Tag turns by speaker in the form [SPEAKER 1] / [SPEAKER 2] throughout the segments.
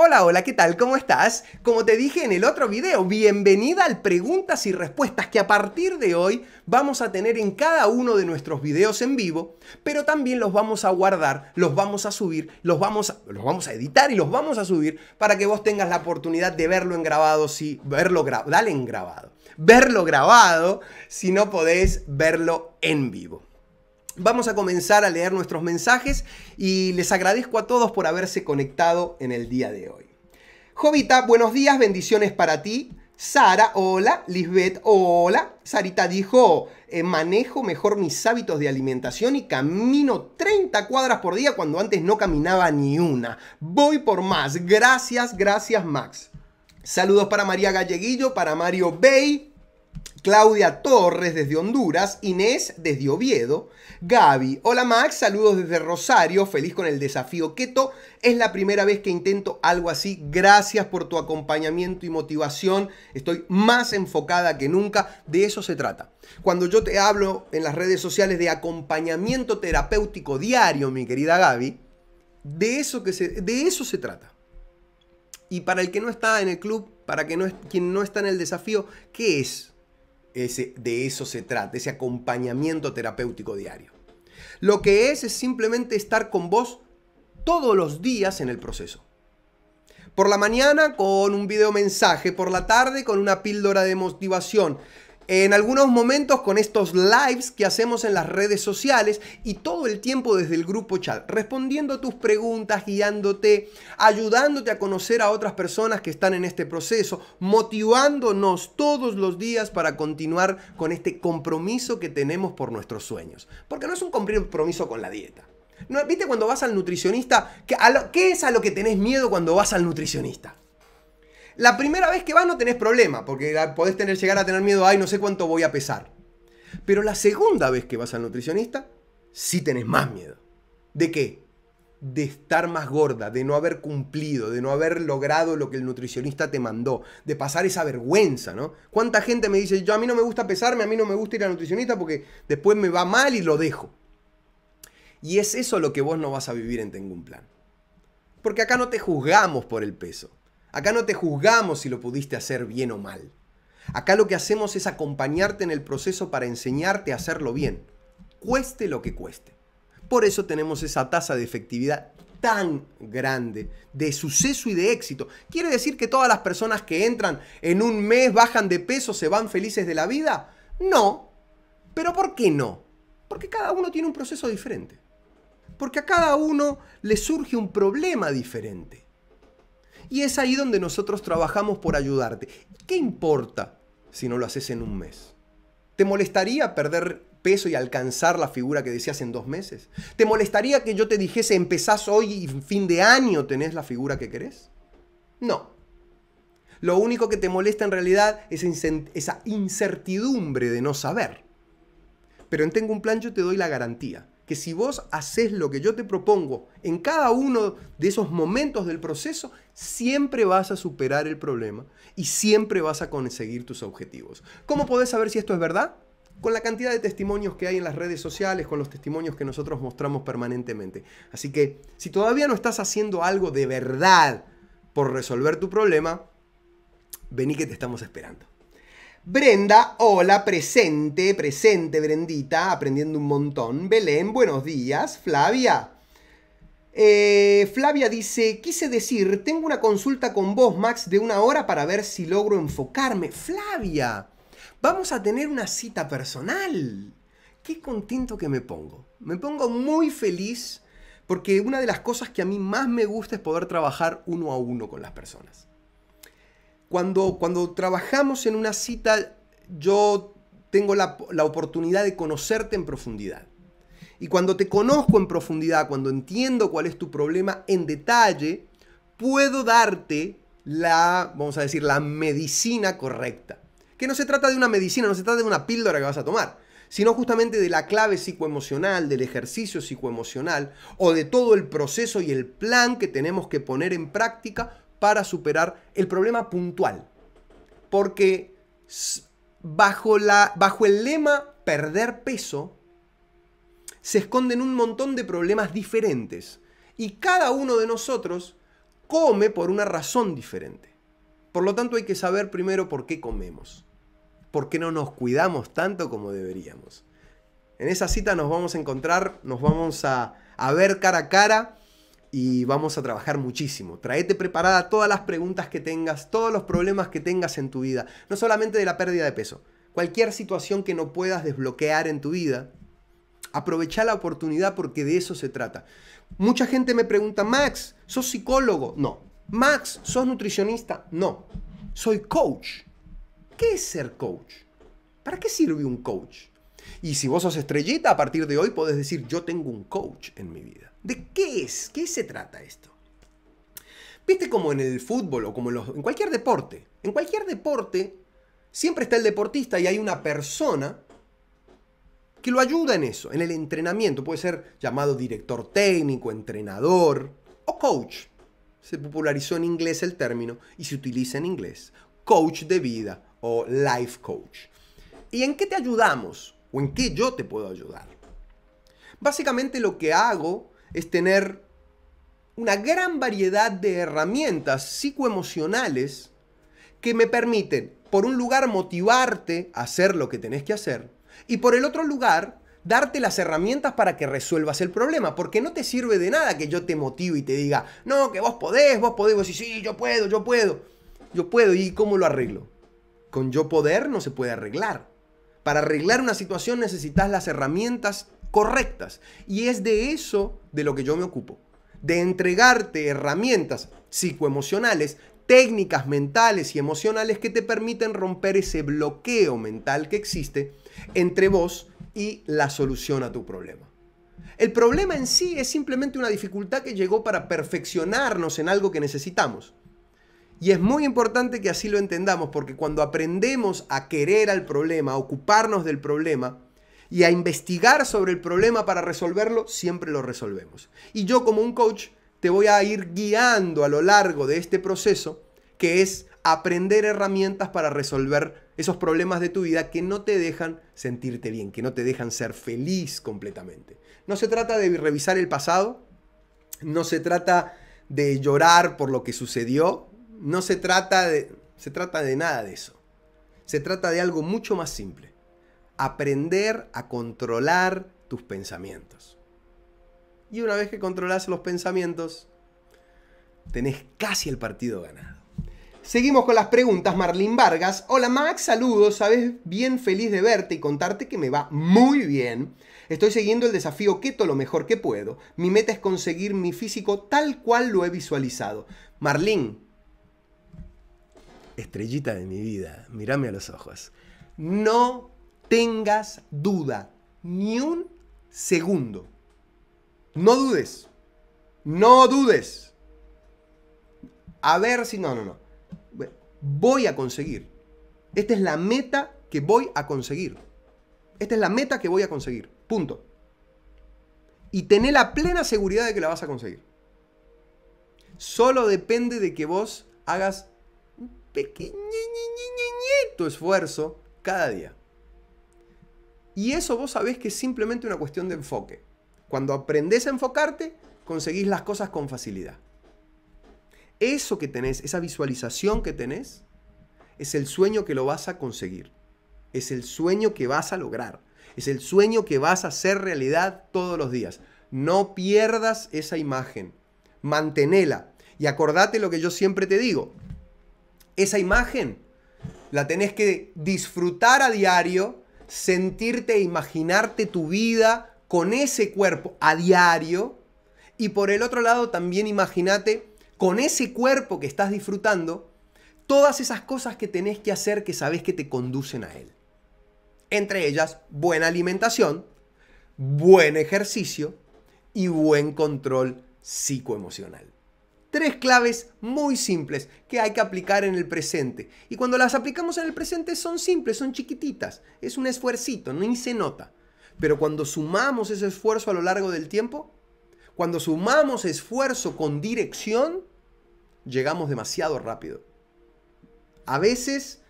[SPEAKER 1] Hola, hola, ¿qué tal? ¿Cómo estás? Como te dije en el otro video, bienvenida al Preguntas y Respuestas que a partir de hoy vamos a tener en cada uno de nuestros videos en vivo, pero también los vamos a guardar, los vamos a subir, los vamos a, los vamos a editar y los vamos a subir para que vos tengas la oportunidad de verlo en grabado, si... verlo grabado, dale en grabado, verlo grabado si no podés verlo en vivo. Vamos a comenzar a leer nuestros mensajes y les agradezco a todos por haberse conectado en el día de hoy. Jovita, buenos días, bendiciones para ti. Sara, hola. Lisbeth, hola. Sarita dijo, eh, manejo mejor mis hábitos de alimentación y camino 30 cuadras por día cuando antes no caminaba ni una. Voy por más. Gracias, gracias Max. Saludos para María Galleguillo, para Mario Bay, Claudia Torres desde Honduras, Inés desde Oviedo, Gaby, hola Max, saludos desde Rosario, feliz con el desafío Keto, es la primera vez que intento algo así, gracias por tu acompañamiento y motivación, estoy más enfocada que nunca, de eso se trata. Cuando yo te hablo en las redes sociales de acompañamiento terapéutico diario, mi querida Gaby, de eso, que se, de eso se trata. Y para el que no está en el club, para que no, quien no está en el desafío, ¿qué es? de eso se trata, ese acompañamiento terapéutico diario. Lo que es es simplemente estar con vos todos los días en el proceso. Por la mañana con un video mensaje, por la tarde con una píldora de motivación, en algunos momentos con estos lives que hacemos en las redes sociales y todo el tiempo desde el grupo chat, respondiendo a tus preguntas, guiándote, ayudándote a conocer a otras personas que están en este proceso, motivándonos todos los días para continuar con este compromiso que tenemos por nuestros sueños. Porque no es un compromiso con la dieta. ¿Viste cuando vas al nutricionista? ¿Qué es a lo que tenés miedo cuando vas al nutricionista? La primera vez que vas no tenés problema, porque podés tener, llegar a tener miedo, ay, no sé cuánto voy a pesar. Pero la segunda vez que vas al nutricionista, sí tenés más miedo. ¿De qué? De estar más gorda, de no haber cumplido, de no haber logrado lo que el nutricionista te mandó, de pasar esa vergüenza, ¿no? ¿Cuánta gente me dice, yo a mí no me gusta pesarme, a mí no me gusta ir al nutricionista porque después me va mal y lo dejo? Y es eso lo que vos no vas a vivir en Tengo Plan. Porque acá no te juzgamos por el peso. Acá no te juzgamos si lo pudiste hacer bien o mal. Acá lo que hacemos es acompañarte en el proceso para enseñarte a hacerlo bien, cueste lo que cueste. Por eso tenemos esa tasa de efectividad tan grande de suceso y de éxito. ¿Quiere decir que todas las personas que entran en un mes, bajan de peso, se van felices de la vida? No. ¿Pero por qué no? Porque cada uno tiene un proceso diferente. Porque a cada uno le surge un problema diferente. Y es ahí donde nosotros trabajamos por ayudarte. ¿Qué importa si no lo haces en un mes? ¿Te molestaría perder peso y alcanzar la figura que decías en dos meses? ¿Te molestaría que yo te dijese empezás hoy y fin de año tenés la figura que querés? No. Lo único que te molesta en realidad es esa incertidumbre de no saber. Pero en Tengo un Plan yo te doy la garantía que si vos haces lo que yo te propongo en cada uno de esos momentos del proceso, siempre vas a superar el problema y siempre vas a conseguir tus objetivos. ¿Cómo podés saber si esto es verdad? con la cantidad de testimonios que hay en las redes sociales, con los testimonios que nosotros mostramos permanentemente. Así que si todavía no estás haciendo algo de verdad por resolver tu problema, vení que te estamos esperando. Brenda, hola, presente, presente, Brendita, aprendiendo un montón. Belén, buenos días. Flavia. Eh, Flavia dice, quise decir, tengo una consulta con vos, Max, de una hora para ver si logro enfocarme. Flavia, vamos a tener una cita personal. Qué contento que me pongo. Me pongo muy feliz porque una de las cosas que a mí más me gusta es poder trabajar uno a uno con las personas. Cuando, trabajamos en una cita, yo tengo la, la oportunidad de conocerte en profundidad. Y cuando te conozco en profundidad, cuando entiendo cuál es tu problema en detalle, puedo darte la, vamos a decir, la medicina correcta. Que no se trata de una medicina, no se trata de una píldora que vas a tomar, sino justamente de la clave psicoemocional, del ejercicio psicoemocional o de todo el proceso y el plan que tenemos que poner en práctica para superar el problema puntual. Porque bajo, la, bajo el lema perder peso, se esconden un montón de problemas diferentes. Y cada uno de nosotros come por una razón diferente. Por lo tanto hay que saber primero por qué comemos. ¿Por qué no nos cuidamos tanto como deberíamos? En esa cita nos vamos a encontrar, nos vamos a, a ver cara a cara y vamos a trabajar muchísimo. Traete preparada todas las preguntas que tengas, todos los problemas que tengas en tu vida, no solamente de la pérdida de peso, cualquier situación que no puedas desbloquear en tu vida. Aprovecha la oportunidad porque de eso se trata. Mucha gente me pregunta, Max, ¿sos psicólogo? No. Max, ¿sos nutricionista? No. Soy coach. ¿Qué es ser coach? ¿Para qué sirve un coach? Y si vos sos estrellita, a partir de hoy podés decir, yo tengo un coach en mi vida. ¿De qué es? ¿Qué se trata esto? Viste como en el fútbol o como en, los, en cualquier deporte. En cualquier deporte siempre está el deportista y hay una persona que lo ayuda en eso, en el entrenamiento. Puede ser llamado director técnico, entrenador o coach. Se popularizó en inglés el término y se utiliza en inglés. Coach de vida o life coach. ¿Y en qué te ayudamos? ¿O en qué yo te puedo ayudar? Básicamente lo que hago es tener una gran variedad de herramientas psicoemocionales que me permiten, por un lugar, motivarte a hacer lo que tenés que hacer y por el otro lugar, darte las herramientas para que resuelvas el problema, porque no te sirve de nada que yo te motive y te diga, no, que vos podés, vos podés, vos decís, sí, yo puedo, yo puedo, yo puedo, ¿y cómo lo arreglo? Con yo poder no se puede arreglar. Para arreglar una situación necesitas las herramientas correctas. Y es de eso de lo que yo me ocupo, de entregarte herramientas psicoemocionales, técnicas mentales y emocionales que te permiten romper ese bloqueo mental que existe entre vos y la solución a tu problema. El problema en sí es simplemente una dificultad que llegó para perfeccionarnos en algo que necesitamos. Y es muy importante que así lo entendamos porque cuando aprendemos a querer al problema, a ocuparnos del problema, y a investigar sobre el problema para resolverlo, siempre lo resolvemos. Y yo como un coach te voy a ir guiando a lo largo de este proceso, que es aprender herramientas para resolver esos problemas de tu vida que no te dejan sentirte bien, que no te dejan ser feliz completamente. No se trata de revisar el pasado, no se trata de llorar por lo que sucedió, no se trata de, se trata de nada de eso. Se trata de algo mucho más simple aprender a controlar tus pensamientos. Y una vez que controlas los pensamientos, tenés casi el partido ganado. Seguimos con las preguntas. Marlín Vargas. Hola Max, saludos. Sabes, bien feliz de verte y contarte que me va muy bien. Estoy siguiendo el desafío keto lo mejor que puedo. Mi meta es conseguir mi físico tal cual lo he visualizado. Marlín, estrellita de mi vida, mírame a los ojos. No tengas duda ni un segundo. No dudes. No dudes. A ver si no, no, no. Voy a conseguir. Esta es la meta que voy a conseguir. Esta es la meta que voy a conseguir. Punto. Y tené la plena seguridad de que la vas a conseguir. Solo depende de que vos hagas un pequeñito esfuerzo cada día. Y eso vos sabés que es simplemente una cuestión de enfoque. Cuando aprendés a enfocarte, conseguís las cosas con facilidad. Eso que tenés, esa visualización que tenés, es el sueño que lo vas a conseguir. Es el sueño que vas a lograr. Es el sueño que vas a hacer realidad todos los días. No pierdas esa imagen. Manténela. Y acordate lo que yo siempre te digo. Esa imagen la tenés que disfrutar a diario sentirte e imaginarte tu vida con ese cuerpo a diario. Y por el otro lado también imagínate con ese cuerpo que estás disfrutando, todas esas cosas que tenés que hacer que sabes que te conducen a él. Entre ellas, buena alimentación, buen ejercicio y buen control psicoemocional tres claves muy simples que hay que aplicar en el presente. Y cuando las aplicamos en el presente son simples, son chiquititas, es un esfuercito, ni se nota. Pero cuando sumamos ese esfuerzo a lo largo del tiempo, cuando sumamos esfuerzo con dirección, llegamos demasiado rápido. A veces,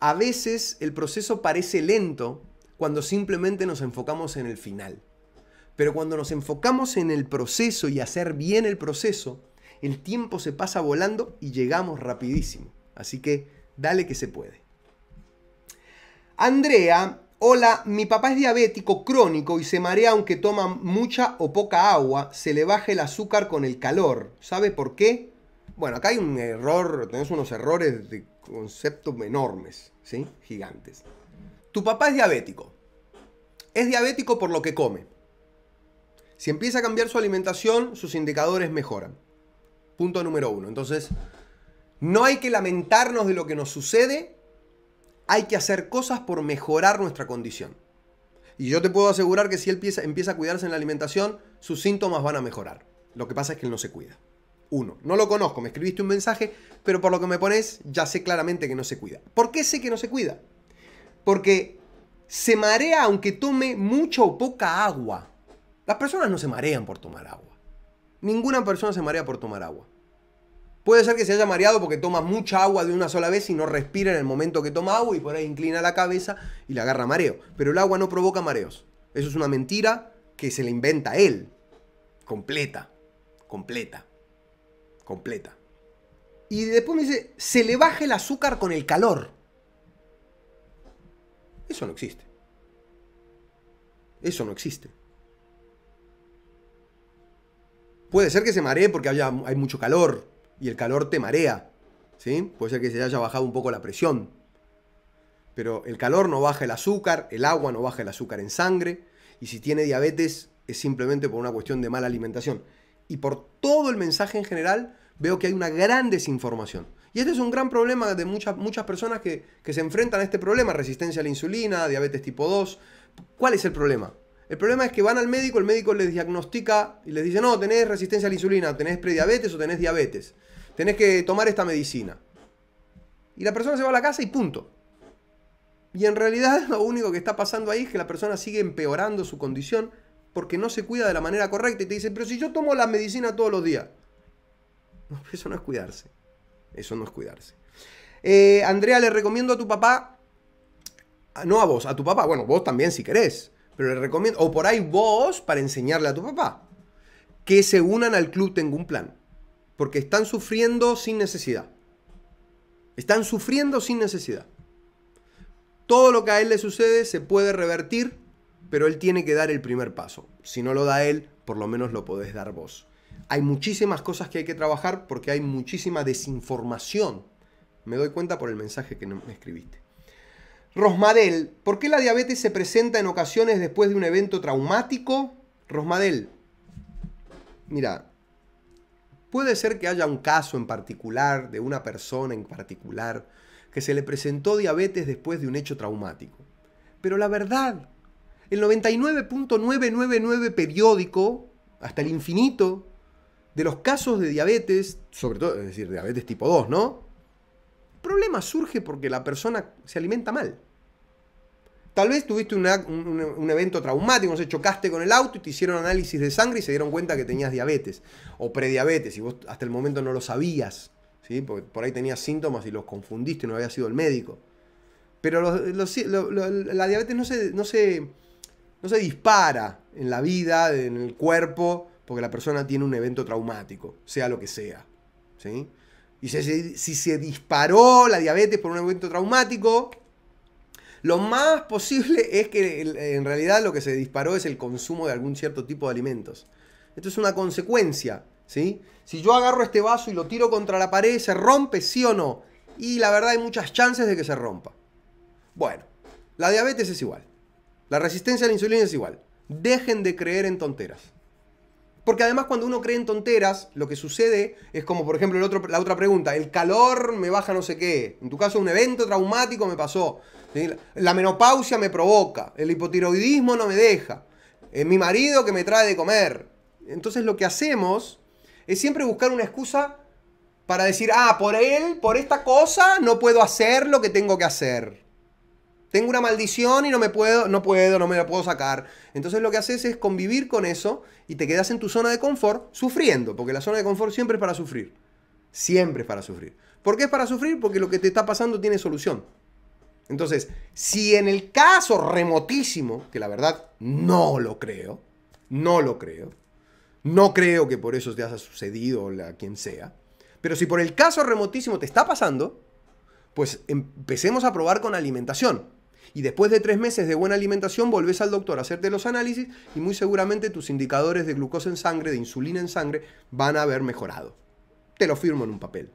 [SPEAKER 1] a veces el proceso parece lento cuando simplemente nos enfocamos en el final. Pero cuando nos enfocamos en el proceso y hacer bien el proceso, el tiempo se pasa volando y llegamos rapidísimo. Así que dale que se puede. Andrea, hola, mi papá es diabético crónico y se marea aunque toma mucha o poca agua, se le baja el azúcar con el calor. ¿Sabe por qué? Bueno, acá hay un error, tenés unos errores de conceptos enormes, ¿sí? Gigantes. Tu papá es diabético. Es diabético por lo que come. Si empieza a cambiar su alimentación, sus indicadores mejoran. Punto número uno. Entonces, no hay que lamentarnos de lo que nos sucede, hay que hacer cosas por mejorar nuestra condición. Y yo te puedo asegurar que si él empieza, a cuidarse en la alimentación, sus síntomas van a mejorar. Lo que pasa es que él no se cuida. Uno, no lo conozco, me escribiste un mensaje, pero por lo que me pones ya sé claramente que no se cuida. ¿Por qué sé que no se cuida? Porque se marea aunque tome mucha o poca agua. Las personas no se marean por tomar agua. Ninguna persona se marea por tomar agua. Puede ser que se haya mareado porque toma mucha agua de una sola vez y no respira en el momento que toma agua y por ahí inclina la cabeza y le agarra mareo. Pero el agua no provoca mareos. Eso es una mentira que se le inventa él. Completa. Completa. Completa. Y después me dice, se le baja el azúcar con el calor. Eso no existe. Eso no existe. Puede ser que se maree porque haya, hay mucho calor y el calor te marea. ¿sí? Puede ser que se haya bajado un poco la presión. Pero el calor no baja el azúcar, el agua no baja el azúcar en sangre. Y si tiene diabetes es simplemente por una cuestión de mala alimentación. Y por todo el mensaje en general veo que hay una gran desinformación. Y este es un gran problema de muchas, muchas personas que se enfrentan a este problema, resistencia a la insulina, diabetes tipo 2. ¿Cuál es el problema? El problema es que van al médico, el médico les diagnostica y les dice, no, tenés resistencia a la insulina, tenés prediabetes o tenés diabetes, tenés que tomar esta medicina. Y la persona se va a la casa y punto. Y en realidad lo único que está pasando ahí es que la persona sigue empeorando su condición porque no se cuida de la manera correcta y te dice, pero si yo tomo la medicina todos los días. No, eso no es cuidarse. Eso no es cuidarse. Eh, Andrea, le recomiendo a tu papá, no a vos, a tu papá, bueno, vos también si querés, pero le recomiendo, o por ahí vos, para enseñarle a tu papá, que se unan al club Tengo un plan. Porque están sufriendo sin necesidad. Están sufriendo sin necesidad. Todo lo que a él le sucede se puede revertir, pero él tiene que dar el primer paso. Si no lo da él, por lo menos lo podés dar vos. Hay muchísimas cosas que hay que trabajar porque hay muchísima desinformación. Me doy cuenta por el mensaje que me escribiste. Rosmadel, ¿por qué la diabetes se presenta en ocasiones después de un evento traumático? Rosmadel, mira, puede ser que haya un caso en particular, de una persona en particular, que se le presentó diabetes después de un hecho traumático. Pero la verdad, el 99.999 periódico, hasta el infinito, de los casos de diabetes, sobre todo, es decir, diabetes tipo 2, ¿no? problema surge porque la persona se alimenta mal. Tal vez tuviste un, evento traumático, se chocaste con el auto y te hicieron análisis de sangre y se dieron cuenta que tenías diabetes o prediabetes y vos hasta el momento no lo sabías, ¿sí? porque por ahí tenías síntomas y los confundiste, no había sido el médico. Pero la diabetes no se, no, no se dispara en la vida, en el cuerpo, porque la persona tiene un evento traumático, sea lo que sea. ¿sí? Y si, se disparó la diabetes por un evento traumático, lo más posible es que en realidad lo que se disparó es el consumo de algún cierto tipo de alimentos. Esto es una consecuencia, ¿sí? Si yo agarro este vaso y lo tiro contra la pared, ¿se rompe sí o no? Y la verdad hay muchas chances de que se rompa. Bueno, la diabetes es igual. La resistencia a la insulina es igual. Dejen de creer en tonteras. Porque además cuando uno cree en tonteras, lo que sucede es como, por ejemplo, la otra pregunta, el calor me baja no sé qué, en tu caso un evento traumático me pasó, la menopausia me provoca, el hipotiroidismo no me deja, eh, mi marido que me trae de comer. Entonces lo que hacemos es siempre buscar una excusa para decir, ah, por él, por esta cosa, no puedo hacer lo que tengo que hacer tengo una maldición y no me puedo, no puedo, no me la puedo sacar. Entonces lo que haces es convivir con eso y te quedas en tu zona de confort sufriendo, porque la zona de confort siempre es para sufrir. Siempre es para sufrir. ¿Por qué es para sufrir? Porque lo que te está pasando tiene solución. Entonces, si en el caso remotísimo, que la verdad no lo creo, no lo creo, no creo que por eso te haya sucedido a quien sea, pero si por el caso remotísimo te está pasando, pues empecemos a probar con alimentación. Y después de tres meses de buena alimentación, volvés al doctor a hacerte los análisis y muy seguramente tus indicadores de glucosa en sangre, de insulina en sangre, van a haber mejorado. Te lo firmo en un papel.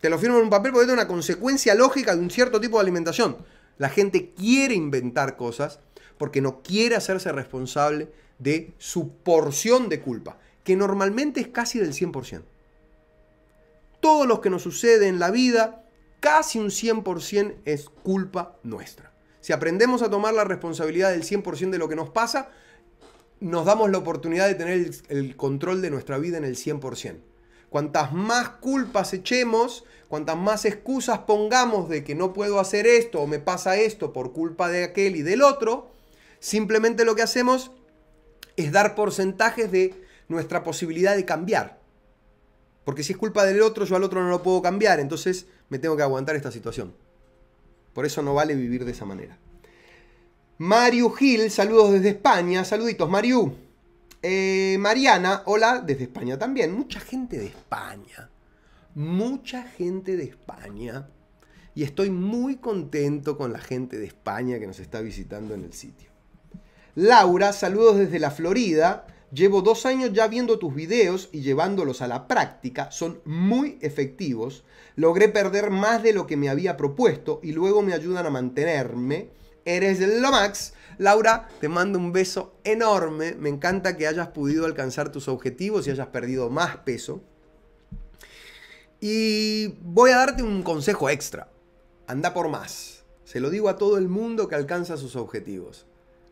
[SPEAKER 1] Te lo firmo en un papel porque es una consecuencia lógica de un cierto tipo de alimentación. La gente quiere inventar cosas porque no quiere hacerse responsable de su porción de culpa, que normalmente es casi del 100%. Todo lo que nos sucede en la vida casi un 100% es culpa nuestra. Si aprendemos a tomar la responsabilidad del 100% de lo que nos pasa, nos damos la oportunidad de tener el, control de nuestra vida en el 100%. Cuantas más culpas echemos, cuantas más excusas pongamos de que no puedo hacer esto o me pasa esto por culpa de aquel y del otro, simplemente lo que hacemos es dar porcentajes de nuestra posibilidad de cambiar. Porque si es culpa del otro, yo al otro no lo puedo cambiar. Entonces me tengo que aguantar esta situación. Por eso no vale vivir de esa manera. Mario Gil, saludos desde España. Saluditos, Mariu. Eh, Mariana, hola, desde España también. Mucha gente de España. Mucha gente de España. Y estoy muy contento con la gente de España que nos está visitando en el sitio. Laura, saludos desde la Florida. Llevo dos años ya viendo tus videos y llevándolos a la práctica, son muy efectivos. Logré perder más de lo que me había propuesto y luego me ayudan a mantenerme. Eres lo max. Laura, te mando un beso enorme. Me encanta que hayas podido alcanzar tus objetivos y hayas perdido más peso. Y voy a darte un consejo extra. Anda por más. Se lo digo a todo el mundo que alcanza sus objetivos.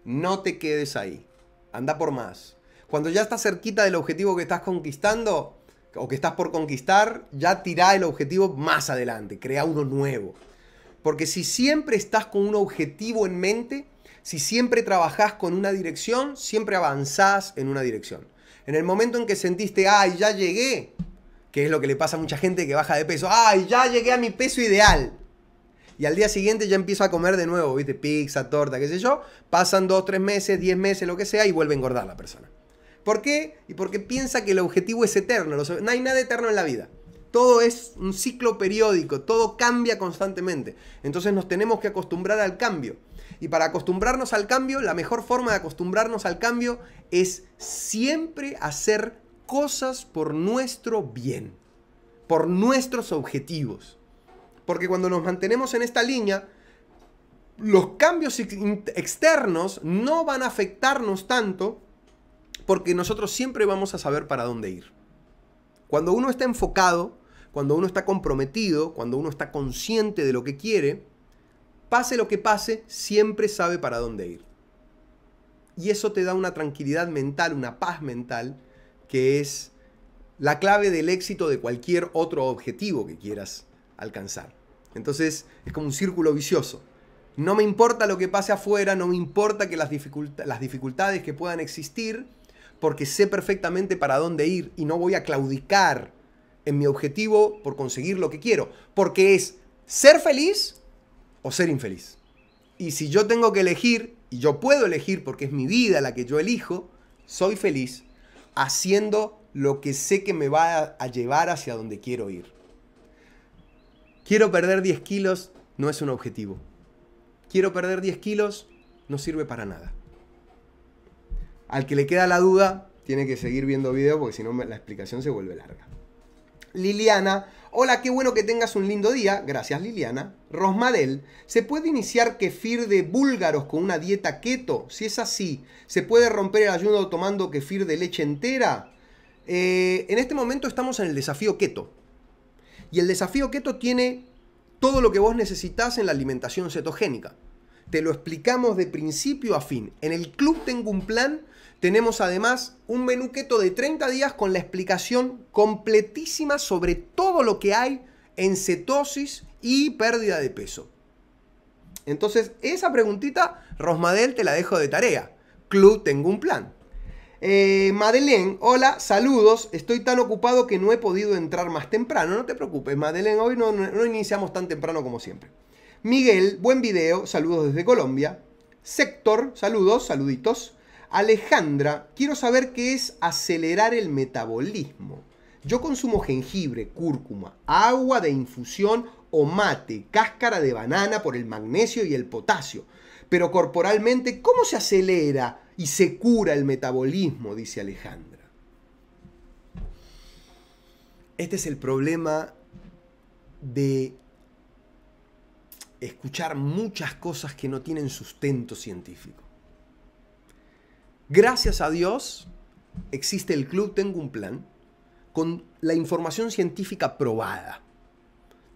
[SPEAKER 1] No te quedes ahí. Anda por más. Cuando ya estás cerquita del objetivo que estás conquistando o que estás por conquistar, ya tira el objetivo más adelante, crea uno nuevo. Porque si siempre estás con un objetivo en mente, si siempre trabajás con una dirección, siempre avanzás en una dirección. En el momento en que sentiste, ay, ya llegué, que es lo que le pasa a mucha gente que baja de peso, ay, ya llegué a mi peso ideal. Y al día siguiente ya empiezo a comer de nuevo, viste, pizza, torta, qué sé yo. Pasan dos, tres meses, diez meses, lo que sea, y vuelve a engordar la persona. ¿Por qué? Y porque piensa que el objetivo es eterno. No hay nada eterno en la vida. Todo es un ciclo periódico, todo cambia constantemente. Entonces nos tenemos que acostumbrar al cambio. Y para acostumbrarnos al cambio, la mejor forma de acostumbrarnos al cambio es siempre hacer cosas por nuestro bien, por nuestros objetivos. Porque cuando nos mantenemos en esta línea, los cambios externos no van a afectarnos tanto porque nosotros siempre vamos a saber para dónde ir. Cuando uno está enfocado, cuando uno está comprometido, cuando uno está consciente de lo que quiere, pase lo que pase, siempre sabe para dónde ir. Y eso te da una tranquilidad mental, una paz mental, que es la clave del éxito de cualquier otro objetivo que quieras alcanzar. Entonces es como un círculo vicioso. No me importa lo que pase afuera, no me importa que las, dificultades, las dificultades que puedan existir, porque sé perfectamente para dónde ir y no voy a claudicar en mi objetivo por conseguir lo que quiero, porque es ser feliz o ser infeliz. Y si yo tengo que elegir, y yo puedo elegir porque es mi vida la que yo elijo, soy feliz haciendo lo que sé que me va a llevar hacia donde quiero ir. Quiero perder 10 kilos, no es un objetivo. Quiero perder 10 kilos, no sirve para nada. Al que le queda la duda, tiene que seguir viendo video porque si no la explicación se vuelve larga. Liliana, hola, qué bueno que tengas un lindo día. Gracias Liliana. Rosmadel, ¿se puede iniciar kefir de búlgaros con una dieta keto? Si es así, ¿se puede romper el ayuno tomando kefir de leche entera? Eh, en este momento estamos en el desafío keto. Y el desafío keto tiene todo lo que vos necesitas en la alimentación cetogénica. Te lo explicamos de principio a fin. En el club tengo un plan tenemos además un menú de 30 días con la explicación completísima sobre todo lo que hay en cetosis y pérdida de peso. Entonces, esa preguntita, Rosmadel, te la dejo de tarea. Club, tengo un plan. Eh, Madelén, hola, saludos. Estoy tan ocupado que no he podido entrar más temprano. No te preocupes, Madeleine, hoy no, no iniciamos tan temprano como siempre. Miguel, buen video, saludos desde Colombia. Sector, saludos, saluditos. Alejandra, quiero saber qué es acelerar el metabolismo. Yo consumo jengibre, cúrcuma, agua de infusión o mate, cáscara de banana por el magnesio y el potasio. Pero corporalmente, ¿cómo se acelera y se cura el metabolismo? Dice Alejandra. Este es el problema de escuchar muchas cosas que no tienen sustento científico. Gracias a Dios existe el Club Tengo un Plan con la información científica probada,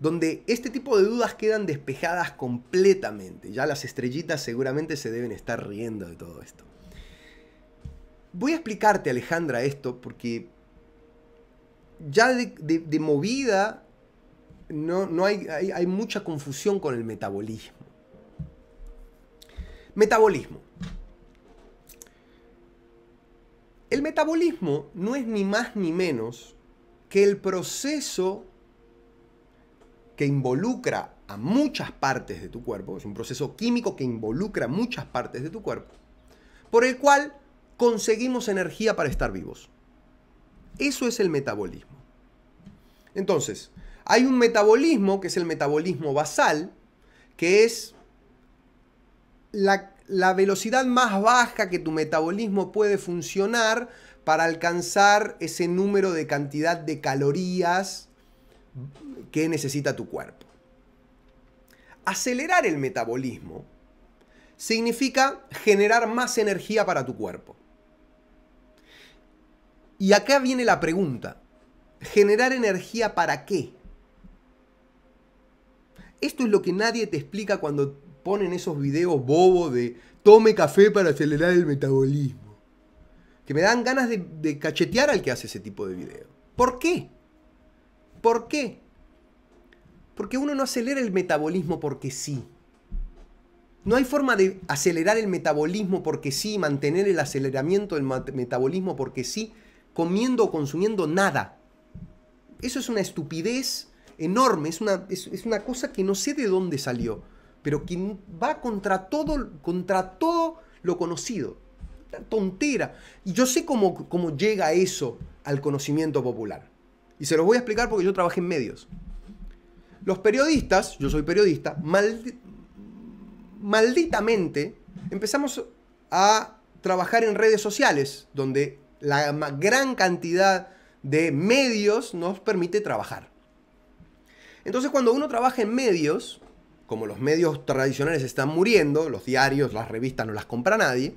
[SPEAKER 1] donde este tipo de dudas quedan despejadas completamente. Ya las estrellitas seguramente se deben estar riendo de todo esto. Voy a explicarte, Alejandra, esto porque ya de, movida no, no hay, hay mucha confusión con el metabolismo. Metabolismo El metabolismo no es ni más ni menos que el proceso que involucra a muchas partes de tu cuerpo, es un proceso químico que involucra muchas partes de tu cuerpo, por el cual conseguimos energía para estar vivos. Eso es el metabolismo. Entonces, hay un metabolismo que es el metabolismo basal, que es la la velocidad más baja que tu metabolismo puede funcionar para alcanzar ese número de cantidad de calorías que necesita tu cuerpo. Acelerar el metabolismo significa generar más energía para tu cuerpo. Y acá viene la pregunta, ¿generar energía para qué? Esto es lo que nadie te explica cuando ponen esos videos bobos de tome café para acelerar el metabolismo. Que me dan ganas de, cachetear al que hace ese tipo de video. ¿Por qué? ¿Por qué? Porque uno no acelera el metabolismo porque sí. No hay forma de acelerar el metabolismo porque sí, mantener el aceleramiento del metabolismo porque sí, comiendo o consumiendo nada. Eso es una estupidez enorme, es una cosa que no sé de dónde salió pero que va contra todo, contra todo lo conocido. tontera. Y yo sé cómo, llega eso al conocimiento popular. Y se los voy a explicar porque yo trabajé en medios. Los periodistas, yo soy periodista, malditamente empezamos a trabajar en redes sociales, donde la gran cantidad de medios nos permite trabajar. Entonces cuando uno trabaja en medios, como los medios tradicionales están muriendo, los diarios, las revistas no las compra nadie,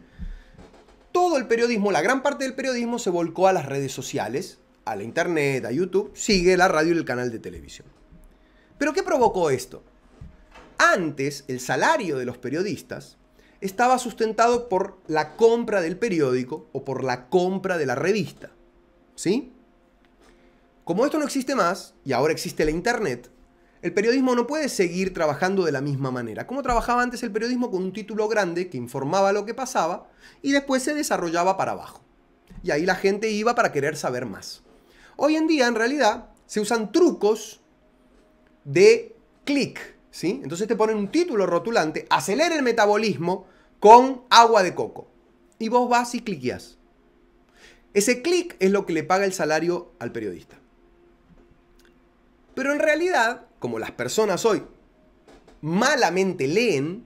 [SPEAKER 1] todo el periodismo, la gran parte del periodismo se volcó a las redes sociales, a la internet, a YouTube, sigue la radio y el canal de televisión. Pero ¿qué provocó esto? Antes el salario de los periodistas estaba sustentado por la compra del periódico o por la compra de la revista. ¿Sí? Como esto no existe más, y ahora existe la Internet, el periodismo no puede seguir trabajando de la misma manera. Como trabajaba antes el periodismo con un título grande que informaba lo que pasaba y después se desarrollaba para abajo. Y ahí la gente iba para querer saber más. Hoy en día, en realidad, se usan trucos de clic, ¿sí? Entonces te ponen un título rotulante, acelera el metabolismo con agua de coco. Y vos vas y cliqueas. Ese clic es lo que le paga el salario al periodista. Pero en realidad, como las personas hoy malamente leen,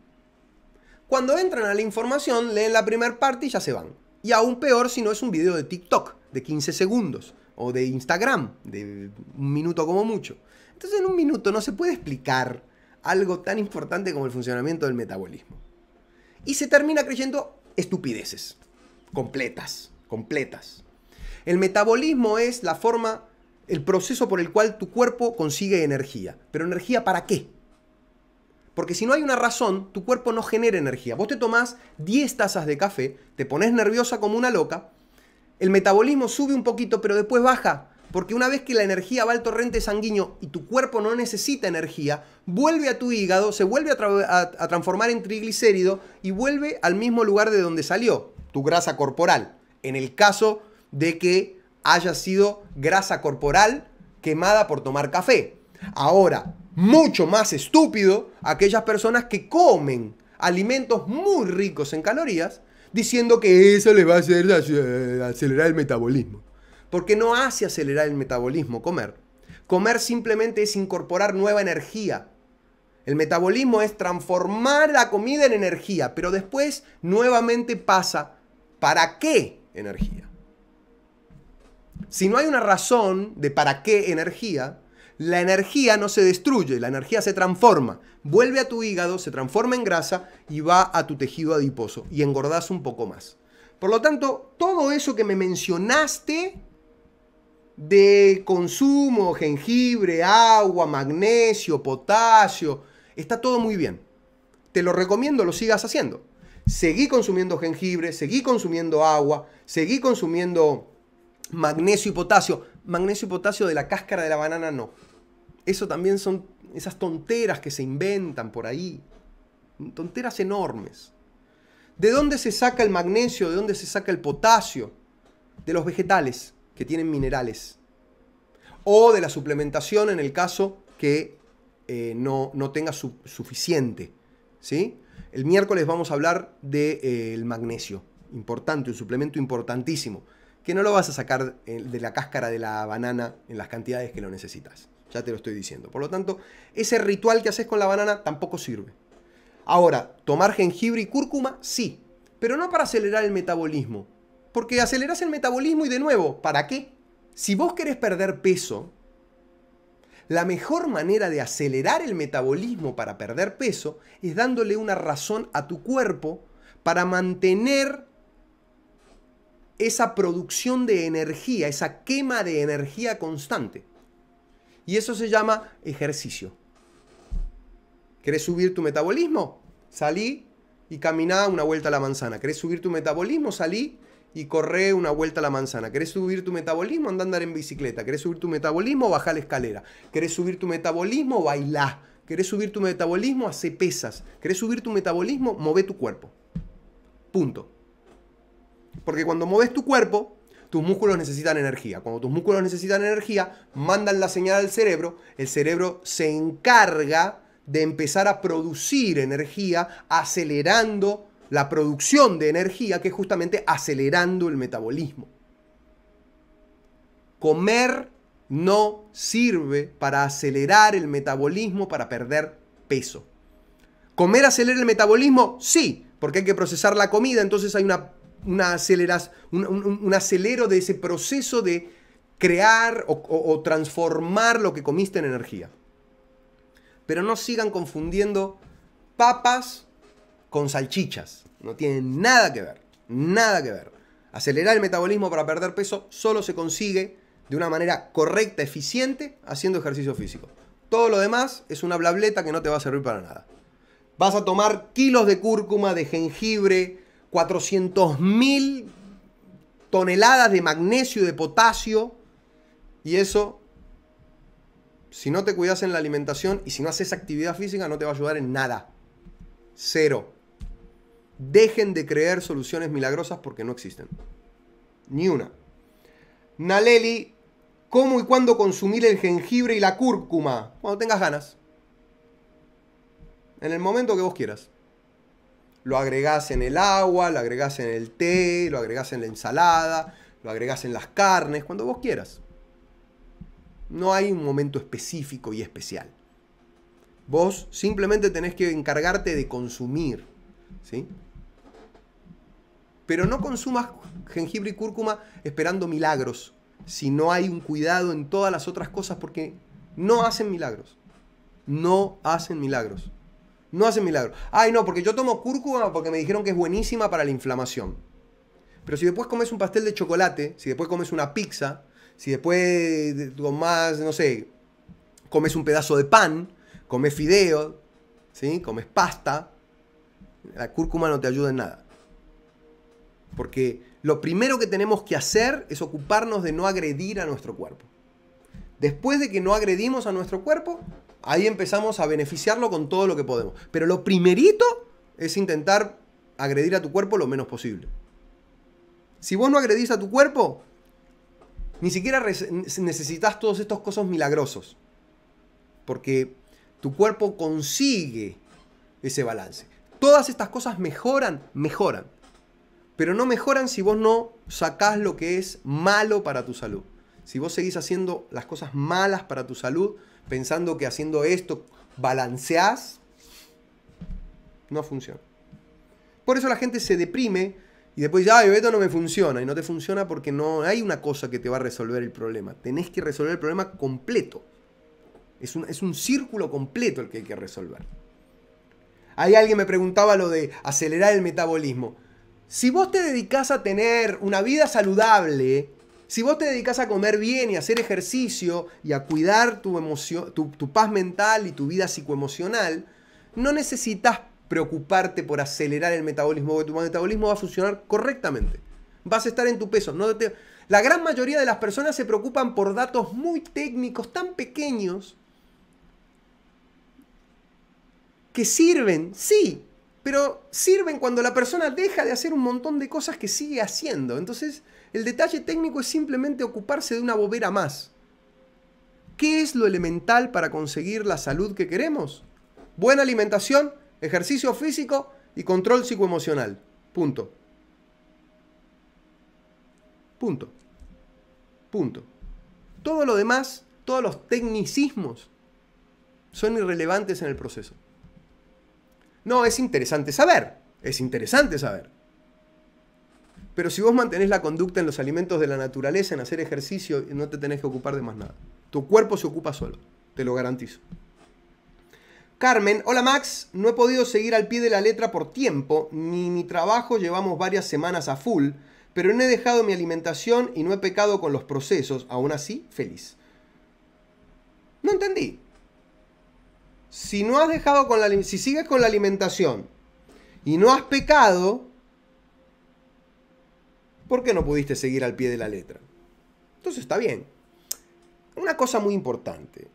[SPEAKER 1] cuando entran a la información leen la primera parte y ya se van. Y aún peor si no es un video de TikTok de 15 segundos o de Instagram de un minuto como mucho. Entonces en un minuto no se puede explicar algo tan importante como el funcionamiento del metabolismo. Y se termina creyendo estupideces completas, completas. El metabolismo es la forma el proceso por el cual tu cuerpo consigue energía. Pero energía para qué? Porque si no hay una razón, tu cuerpo no genera energía. Vos te tomás 10 tazas de café, te pones nerviosa como una loca, el metabolismo sube un poquito, pero después baja. Porque una vez que la energía va al torrente sanguíneo y tu cuerpo no necesita energía, vuelve a tu hígado, se vuelve a, a transformar en triglicérido y vuelve al mismo lugar de donde salió, tu grasa corporal. En el caso de que haya sido grasa corporal quemada por tomar café. Ahora, mucho más estúpido aquellas personas que comen alimentos muy ricos en calorías diciendo que eso les va a hacer acelerar el metabolismo. Porque no hace acelerar el metabolismo comer. Comer simplemente es incorporar nueva energía. El metabolismo es transformar la comida en energía, pero después nuevamente pasa para qué energía. Si no hay una razón de para qué energía, la energía no se destruye, la energía se transforma, vuelve a tu hígado, se transforma en grasa y va a tu tejido adiposo y engordas un poco más. Por lo tanto, todo eso que me mencionaste de consumo, jengibre, agua, magnesio, potasio, está todo muy bien. Te lo recomiendo, lo sigas haciendo. Seguí consumiendo jengibre, seguí consumiendo agua, seguí consumiendo Magnesio y potasio. Magnesio y potasio de la cáscara de la banana no. Eso también son esas tonteras que se inventan por ahí. Tonteras enormes. ¿De dónde se saca el magnesio? ¿De dónde se saca el potasio? De los vegetales que tienen minerales. O de la suplementación en el caso que eh, no, no, tenga suficiente. ¿sí? El miércoles vamos a hablar del eh, magnesio. Importante, un suplemento importantísimo que no lo vas a sacar de la cáscara de la banana en las cantidades que lo necesitas. Ya te lo estoy diciendo. Por lo tanto, ese ritual que haces con la banana tampoco sirve. Ahora, tomar jengibre y cúrcuma, sí, pero no para acelerar el metabolismo. Porque aceleras el metabolismo y de nuevo, ¿para qué? Si vos querés perder peso, la mejor manera de acelerar el metabolismo para perder peso es dándole una razón a tu cuerpo para mantener esa producción de energía, esa quema de energía constante. Y eso se llama ejercicio. ¿Querés subir tu metabolismo? Salí y caminá una vuelta a la manzana. ¿Querés subir tu metabolismo? Salí y corré una vuelta a la manzana. ¿Querés subir tu metabolismo? Anda a andar en bicicleta. ¿Querés subir tu metabolismo? Baja la escalera. ¿Querés subir tu metabolismo? Bailá. ¿Querés subir tu metabolismo? Hace pesas. ¿Querés subir tu metabolismo? Move tu cuerpo. Punto. Porque cuando mueves tu cuerpo, tus músculos necesitan energía. Cuando tus músculos necesitan energía, mandan la señal al cerebro, el cerebro se encarga de empezar a producir energía acelerando la producción de energía, que es justamente acelerando el metabolismo. Comer no sirve para acelerar el metabolismo, para perder peso. ¿Comer acelera el metabolismo? Sí, porque hay que procesar la comida, entonces hay una una aceleras, un, acelero de ese proceso de crear o, o transformar lo que comiste en energía. Pero no sigan confundiendo papas con salchichas. No tienen nada que ver, nada que ver. Acelerar el metabolismo para perder peso solo se consigue de una manera correcta, eficiente, haciendo ejercicio físico. Todo lo demás es una blableta que no te va a servir para nada. Vas a tomar kilos de cúrcuma, de jengibre, 400.000 toneladas de magnesio, de potasio, y eso, si no te cuidas en la alimentación y si no haces actividad física, no te va a ayudar en nada. Cero. Dejen de creer soluciones milagrosas porque no existen. Ni una. Naleli, ¿cómo y cuándo consumir el jengibre y la cúrcuma? Cuando tengas ganas. En el momento que vos quieras. Lo agregás en el agua, lo agregás en el té, lo agregás en la ensalada, lo agregás en las carnes, cuando vos quieras. No hay un momento específico y especial. Vos simplemente tenés que encargarte de consumir. ¿sí? Pero no consumas jengibre y cúrcuma esperando milagros, si no hay un cuidado en todas las otras cosas porque no hacen milagros. No hacen milagros. No hace milagro. Ay, no, porque yo tomo cúrcuma porque me dijeron que es buenísima para la inflamación. Pero si después comes un pastel de chocolate, si después comes una pizza, si después más, no sé, comes un pedazo de pan, comes fideos, ¿sí? comes pasta, la cúrcuma no te ayuda en nada. Porque lo primero que tenemos que hacer es ocuparnos de no agredir a nuestro cuerpo. Después de que no agredimos a nuestro cuerpo, ahí empezamos a beneficiarlo con todo lo que podemos. Pero lo primerito es intentar agredir a tu cuerpo lo menos posible. Si vos no agredís a tu cuerpo, ni siquiera necesitas todos estos cosas milagrosos. Porque tu cuerpo consigue ese balance. Todas estas cosas mejoran, mejoran. Pero no mejoran si vos no sacás lo que es malo para tu salud. Si vos seguís haciendo las cosas malas para tu salud, pensando que haciendo esto balanceás, no funciona. Por eso la gente se deprime y después ya, ay, esto no me funciona. Y no te funciona porque no hay una cosa que te va a resolver el problema. Tenés que resolver el problema completo. Es un, círculo completo el que hay que resolver. Ahí alguien me preguntaba lo de acelerar el metabolismo. Si vos te dedicas a tener una vida saludable, si vos te dedicas a comer bien y a hacer ejercicio y a cuidar tu, tu, paz mental y tu vida psicoemocional, no necesitas preocuparte por acelerar el metabolismo, porque tu metabolismo va a funcionar correctamente. Vas a estar en tu peso. No La gran mayoría de las personas se preocupan por datos muy técnicos, tan pequeños, que sirven, sí, pero sirven cuando la persona deja de hacer un montón de cosas que sigue haciendo. Entonces, el detalle técnico es simplemente ocuparse de una bobera más. ¿Qué es lo elemental para conseguir la salud que queremos? Buena alimentación, ejercicio físico y control psicoemocional. Punto. Punto. Punto. Todo lo demás, todos los tecnicismos, son irrelevantes en el proceso. No, es interesante saber. Es interesante saber. Pero si vos mantenés la conducta en los alimentos de la naturaleza, en hacer ejercicio, no te tenés que ocupar de más nada. Tu cuerpo se ocupa solo, te lo garantizo. Carmen, hola Max, no he podido seguir al pie de la letra por tiempo, ni mi trabajo llevamos varias semanas a full, pero no he dejado mi alimentación y no he pecado con los procesos, aún así feliz. No entendí. Si no has dejado con la si sigues con la alimentación y no has pecado, ¿Por qué no pudiste seguir al pie de la letra? Entonces está bien. Una cosa muy importante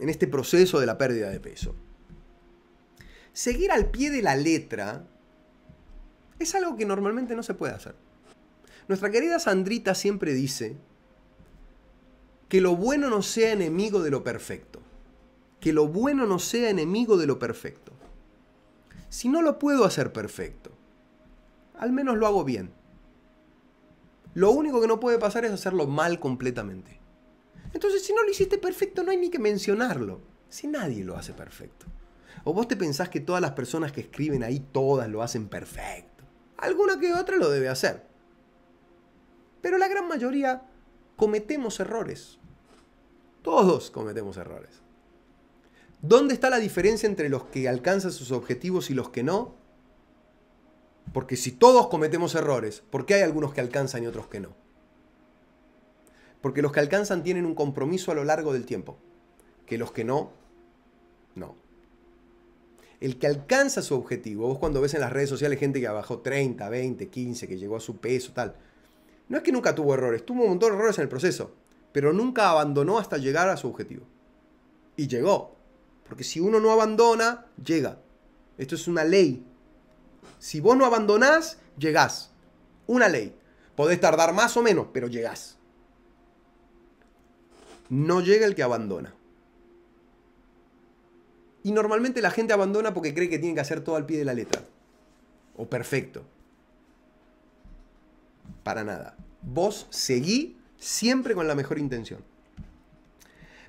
[SPEAKER 1] en este proceso de la pérdida de peso. Seguir al pie de la letra es algo que normalmente no se puede hacer. Nuestra querida Sandrita siempre dice que lo bueno no sea enemigo de lo perfecto. Que lo bueno no sea enemigo de lo perfecto. Si no lo puedo hacer perfecto, al menos lo hago bien. Lo único que no puede pasar es hacerlo mal completamente. Entonces, si no lo hiciste perfecto, no hay ni que mencionarlo. Si nadie lo hace perfecto. ¿O vos te pensás que todas las personas que escriben ahí, todas lo hacen perfecto? Alguna que otra lo debe hacer. Pero la gran mayoría cometemos errores. Todos cometemos errores. ¿Dónde está la diferencia entre los que alcanzan sus objetivos y los que no? Porque si todos cometemos errores, ¿por qué hay algunos que alcanzan y otros que no? Porque los que alcanzan tienen un compromiso a lo largo del tiempo, que los que no, no. El que alcanza su objetivo, vos cuando ves en las redes sociales gente que bajó 30, 20, 15, que llegó a su peso, tal, no es que nunca tuvo errores, tuvo un montón de errores en el proceso, pero nunca abandonó hasta llegar a su objetivo. Y llegó, porque si uno no abandona, llega. Esto es una ley si vos no abandonás, llegás. Una ley. Podés tardar más o menos, pero llegás. No llega el que abandona. Y normalmente la gente abandona porque cree que tiene que hacer todo al pie de la letra. O perfecto. Para nada. Vos seguí siempre con la mejor intención.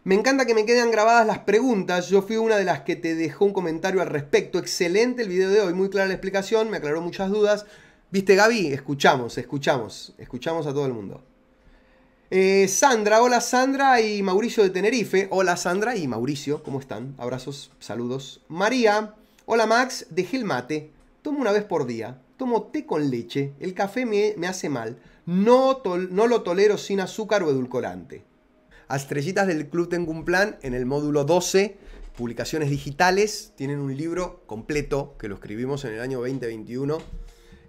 [SPEAKER 1] Me encanta que me queden grabadas las preguntas. Yo fui una de las que te dejó un comentario al respecto. Excelente el video de hoy, muy clara la explicación, me aclaró muchas dudas. ¿Viste, Gaby? Escuchamos, escuchamos, escuchamos a todo el mundo. Eh, Sandra, hola Sandra y Mauricio de Tenerife. Hola Sandra y Mauricio, ¿cómo están? Abrazos, saludos. María, hola Max, dejé el mate. Tomo una vez por día. Tomo té con leche. El café me, hace mal. No, no lo tolero sin azúcar o edulcorante. Estrellitas del Club Tengo un Plan en el módulo 12, publicaciones digitales, tienen un libro completo que lo escribimos en el año 2021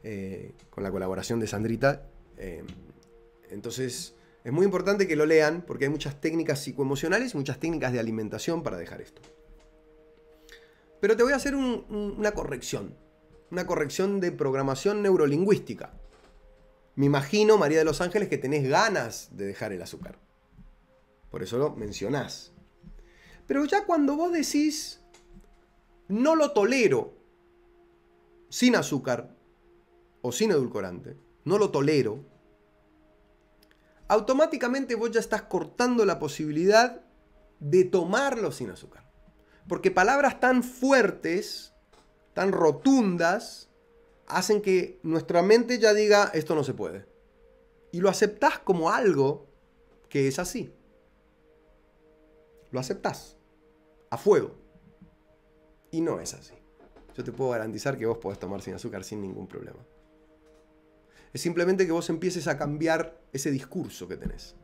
[SPEAKER 1] eh, con la colaboración de Sandrita. Em, entonces, es muy importante que lo lean porque hay muchas técnicas psicoemocionales muchas técnicas de alimentación para dejar esto. Pero te voy a hacer una corrección, una corrección de programación neurolingüística. Me imagino, María de los Ángeles, que tenés ganas de dejar el azúcar. Por eso lo mencionás. Pero ya cuando vos decís, no lo tolero, sin azúcar o sin edulcorante, no lo tolero, automáticamente vos ya estás cortando la posibilidad de tomarlo sin azúcar. Porque palabras tan fuertes, tan rotundas, hacen que nuestra mente ya diga, esto no se puede. Y lo aceptás como algo que es así lo aceptás a fuego. Y no es así. Yo te puedo garantizar que vos podés tomar sin azúcar sin ningún problema. Es simplemente que vos empieces a cambiar ese discurso que tenés.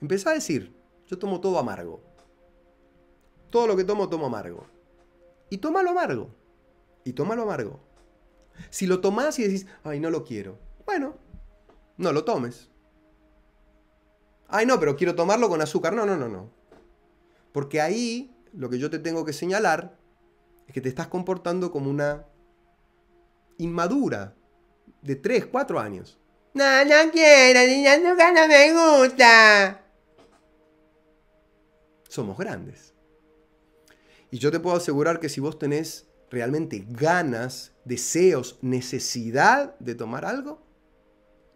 [SPEAKER 1] Empezá a decir, yo tomo todo amargo. Todo lo que tomo, tomo amargo. Y tómalo amargo. Y tómalo amargo. Si lo tomás y decís, ay, no lo quiero. Bueno, no lo tomes. Ay, no, pero quiero tomarlo con azúcar. No, no, no, no. Porque ahí lo que yo te tengo que señalar es que te estás comportando como una inmadura de 3, 4 años. No, no quiero, ni nunca no me gusta. Somos grandes. Y yo te puedo asegurar que si vos tenés realmente ganas, deseos, necesidad de tomar algo,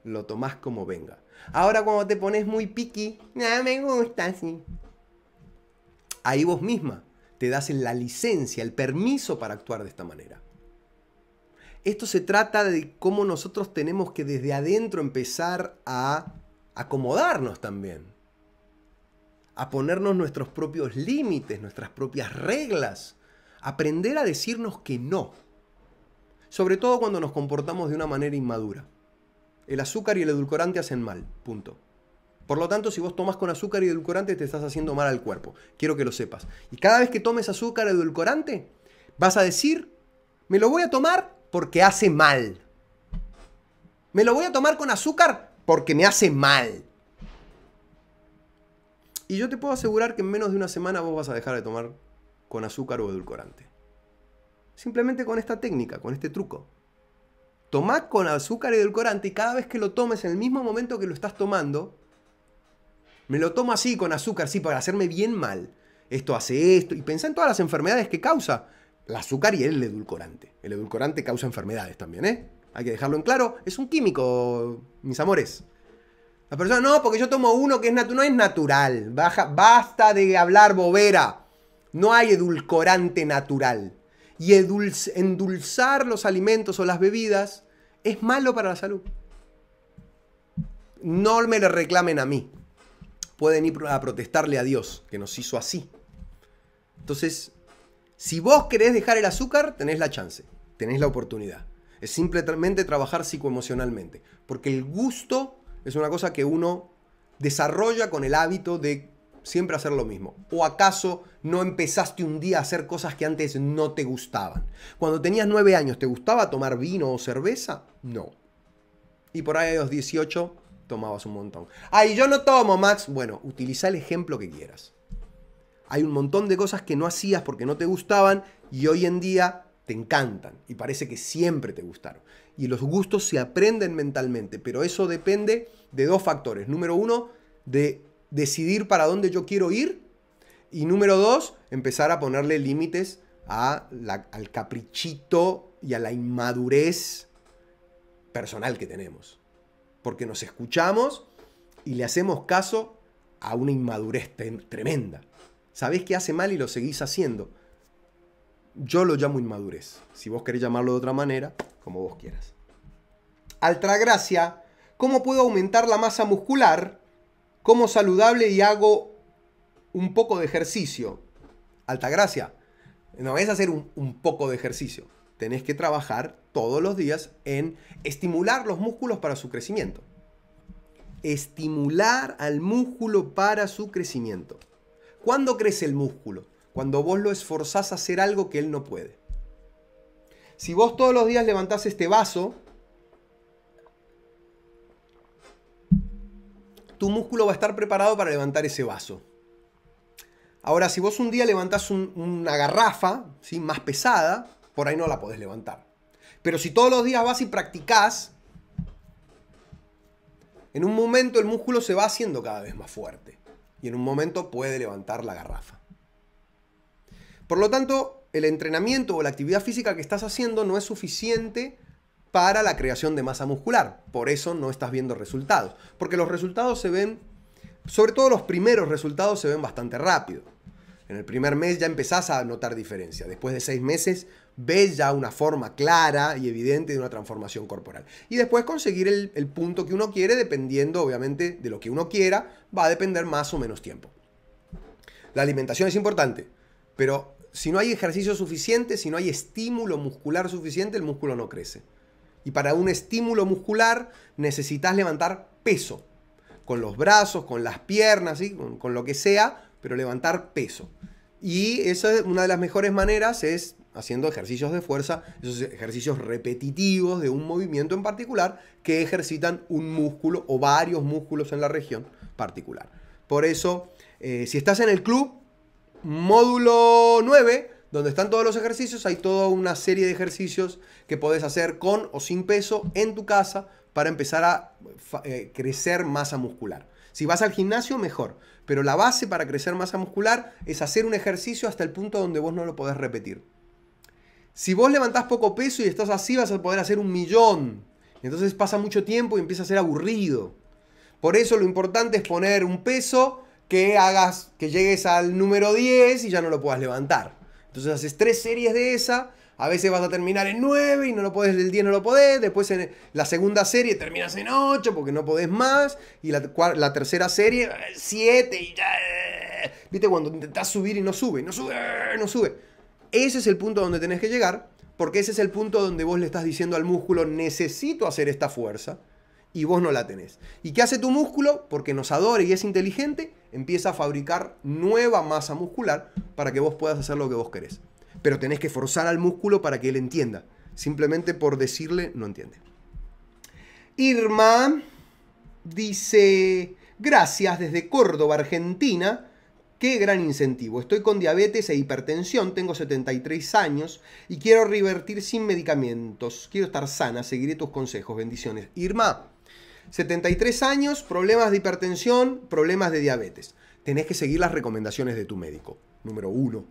[SPEAKER 1] lo tomás como venga. Ahora cuando te pones muy piqui, no me gusta así. Ahí vos misma te das la licencia, el permiso para actuar de esta manera. Esto se trata de cómo nosotros tenemos que desde adentro empezar a acomodarnos también, a ponernos nuestros propios límites, nuestras propias reglas, aprender a decirnos que no, sobre todo cuando nos comportamos de una manera inmadura. El azúcar y el edulcorante hacen mal, punto. Por lo tanto, si vos tomas con azúcar y edulcorante, te estás haciendo mal al cuerpo. Quiero que lo sepas. Y cada vez que tomes azúcar edulcorante, vas a decir, me lo voy a tomar porque hace mal. Me lo voy a tomar con azúcar porque me hace mal. Y yo te puedo asegurar que en menos de una semana vos vas a dejar de tomar con azúcar o edulcorante. Simplemente con esta técnica, con este truco. Tomá con azúcar y edulcorante y cada vez que lo tomes en el mismo momento que lo estás tomando, me lo tomo así con azúcar, sí, para hacerme bien mal. Esto hace esto. Y pensá en todas las enfermedades que causa el azúcar y el edulcorante. El edulcorante causa enfermedades también, ¿eh? Hay que dejarlo en claro. Es un químico, mis amores. La persona, no, porque yo tomo uno que es natural. No es natural. basta de hablar bobera. No hay edulcorante natural. Y endulzar los alimentos o las bebidas es malo para la salud. No me lo reclamen a mí pueden ir a protestarle a Dios, que nos hizo así. Entonces, si vos querés dejar el azúcar, tenés la chance, tenés la oportunidad. Es simplemente trabajar psicoemocionalmente, porque el gusto es una cosa que uno desarrolla con el hábito de siempre hacer lo mismo. ¿O acaso no empezaste un día a hacer cosas que antes no te gustaban? Cuando tenías nueve años, ¿te gustaba tomar vino o cerveza? No. Y por ahí a los 18 tomabas un montón. Ay, ah, yo no tomo, Max. Bueno, utiliza el ejemplo que quieras. Hay un montón de cosas que no hacías porque no te gustaban y hoy en día te encantan y parece que siempre te gustaron. Y los gustos se aprenden mentalmente, pero eso depende de dos factores. Número uno, de decidir para dónde yo quiero ir. Y número dos, empezar a ponerle límites a la, al caprichito y a la inmadurez personal que tenemos porque nos escuchamos y le hacemos caso a una inmadurez tremenda. Sabés que hace mal y lo seguís haciendo. Yo lo llamo inmadurez. Si vos querés llamarlo de otra manera, como vos quieras. Altragracia, ¿cómo puedo aumentar la masa muscular? ¿Cómo saludable y hago un poco de ejercicio. Altagracia, no es hacer un poco de ejercicio tenés que trabajar todos los días en estimular los músculos para su crecimiento. Estimular al músculo para su crecimiento. ¿Cuándo crece el músculo? Cuando vos lo esforzás a hacer algo que él no puede. Si vos todos los días levantás este vaso, tu músculo va a estar preparado para levantar ese vaso. Ahora, si vos un día levantás una garrafa ¿sí? más pesada, por ahí no la podés levantar. Pero si todos los días vas y practicás, en un momento el músculo se va haciendo cada vez más fuerte y en un momento puede levantar la garrafa. Por lo tanto, el entrenamiento o la actividad física que estás haciendo no es suficiente para la creación de masa muscular. Por eso no estás viendo resultados. Porque los resultados se ven, sobre todo los primeros resultados se ven bastante rápido. En el primer mes ya empezás a notar diferencia. Después de seis meses ves ya una forma clara y evidente de una transformación corporal. Y después conseguir el, punto que uno quiere, dependiendo obviamente de lo que uno quiera, va a depender más o menos tiempo. La alimentación es importante, pero si no hay ejercicio suficiente, si no hay estímulo muscular suficiente, el músculo no crece. Y para un estímulo muscular necesitas levantar peso, con los brazos, con las piernas, con, con lo que sea, pero levantar peso. Y esa es una de las mejores maneras, es haciendo ejercicios de fuerza, esos ejercicios repetitivos de un movimiento en particular que ejercitan un músculo o varios músculos en la región particular. Por eso, eh, si estás en el club, módulo 9, donde están todos los ejercicios, hay toda una serie de ejercicios que podés hacer con o sin peso en tu casa para empezar a eh, crecer masa muscular. Si vas al gimnasio, mejor. Pero la base para crecer masa muscular es hacer un ejercicio hasta el punto donde vos no lo podés repetir. Si vos levantás poco peso y estás así, vas a poder hacer un millón. Entonces pasa mucho tiempo y empieza a ser aburrido. Por eso lo importante es poner un peso que hagas, que llegues al número 10 y ya no lo puedas levantar. Entonces haces tres series de esa, a veces vas a terminar en 9 y no lo podés, del 10 no lo podés, después en la segunda serie terminas en 8 porque no podés más, y la, la tercera serie 7 eh, y ya... Eh, viste, cuando intentás subir y no sube, no sube, no sube. Ese es el punto donde tenés que llegar, porque ese es el punto donde vos le estás diciendo al músculo, necesito hacer esta fuerza, y vos no la tenés. ¿Y qué hace tu músculo? Porque nos adora y es inteligente, empieza a fabricar nueva masa muscular para que vos puedas hacer lo que vos querés. Pero tenés que forzar al músculo para que él entienda. Simplemente por decirle, no entiende. Irma dice, gracias desde Córdoba, Argentina Qué gran incentivo. Estoy con diabetes e hipertensión, tengo 73 años y quiero revertir sin medicamentos. Quiero estar sana, seguiré tus consejos. Bendiciones. Irma, 73 años, problemas de hipertensión, problemas de diabetes. Tenés que seguir las recomendaciones de tu médico. Número uno.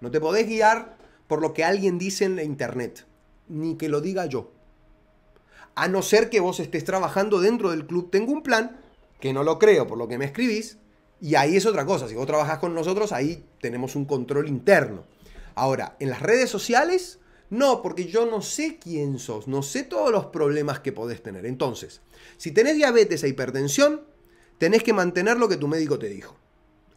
[SPEAKER 1] No te podés guiar por lo que alguien dice en la internet, ni que lo diga yo. A no ser que vos estés trabajando dentro del club, tengo un plan, que no lo creo por lo que me escribís, y ahí es otra cosa, si vos trabajás con nosotros, ahí tenemos un control interno. Ahora, en las redes sociales, no, porque yo no sé quién sos, no sé todos los problemas que podés tener. Entonces, si tenés diabetes e hipertensión, tenés que mantener lo que tu médico te dijo.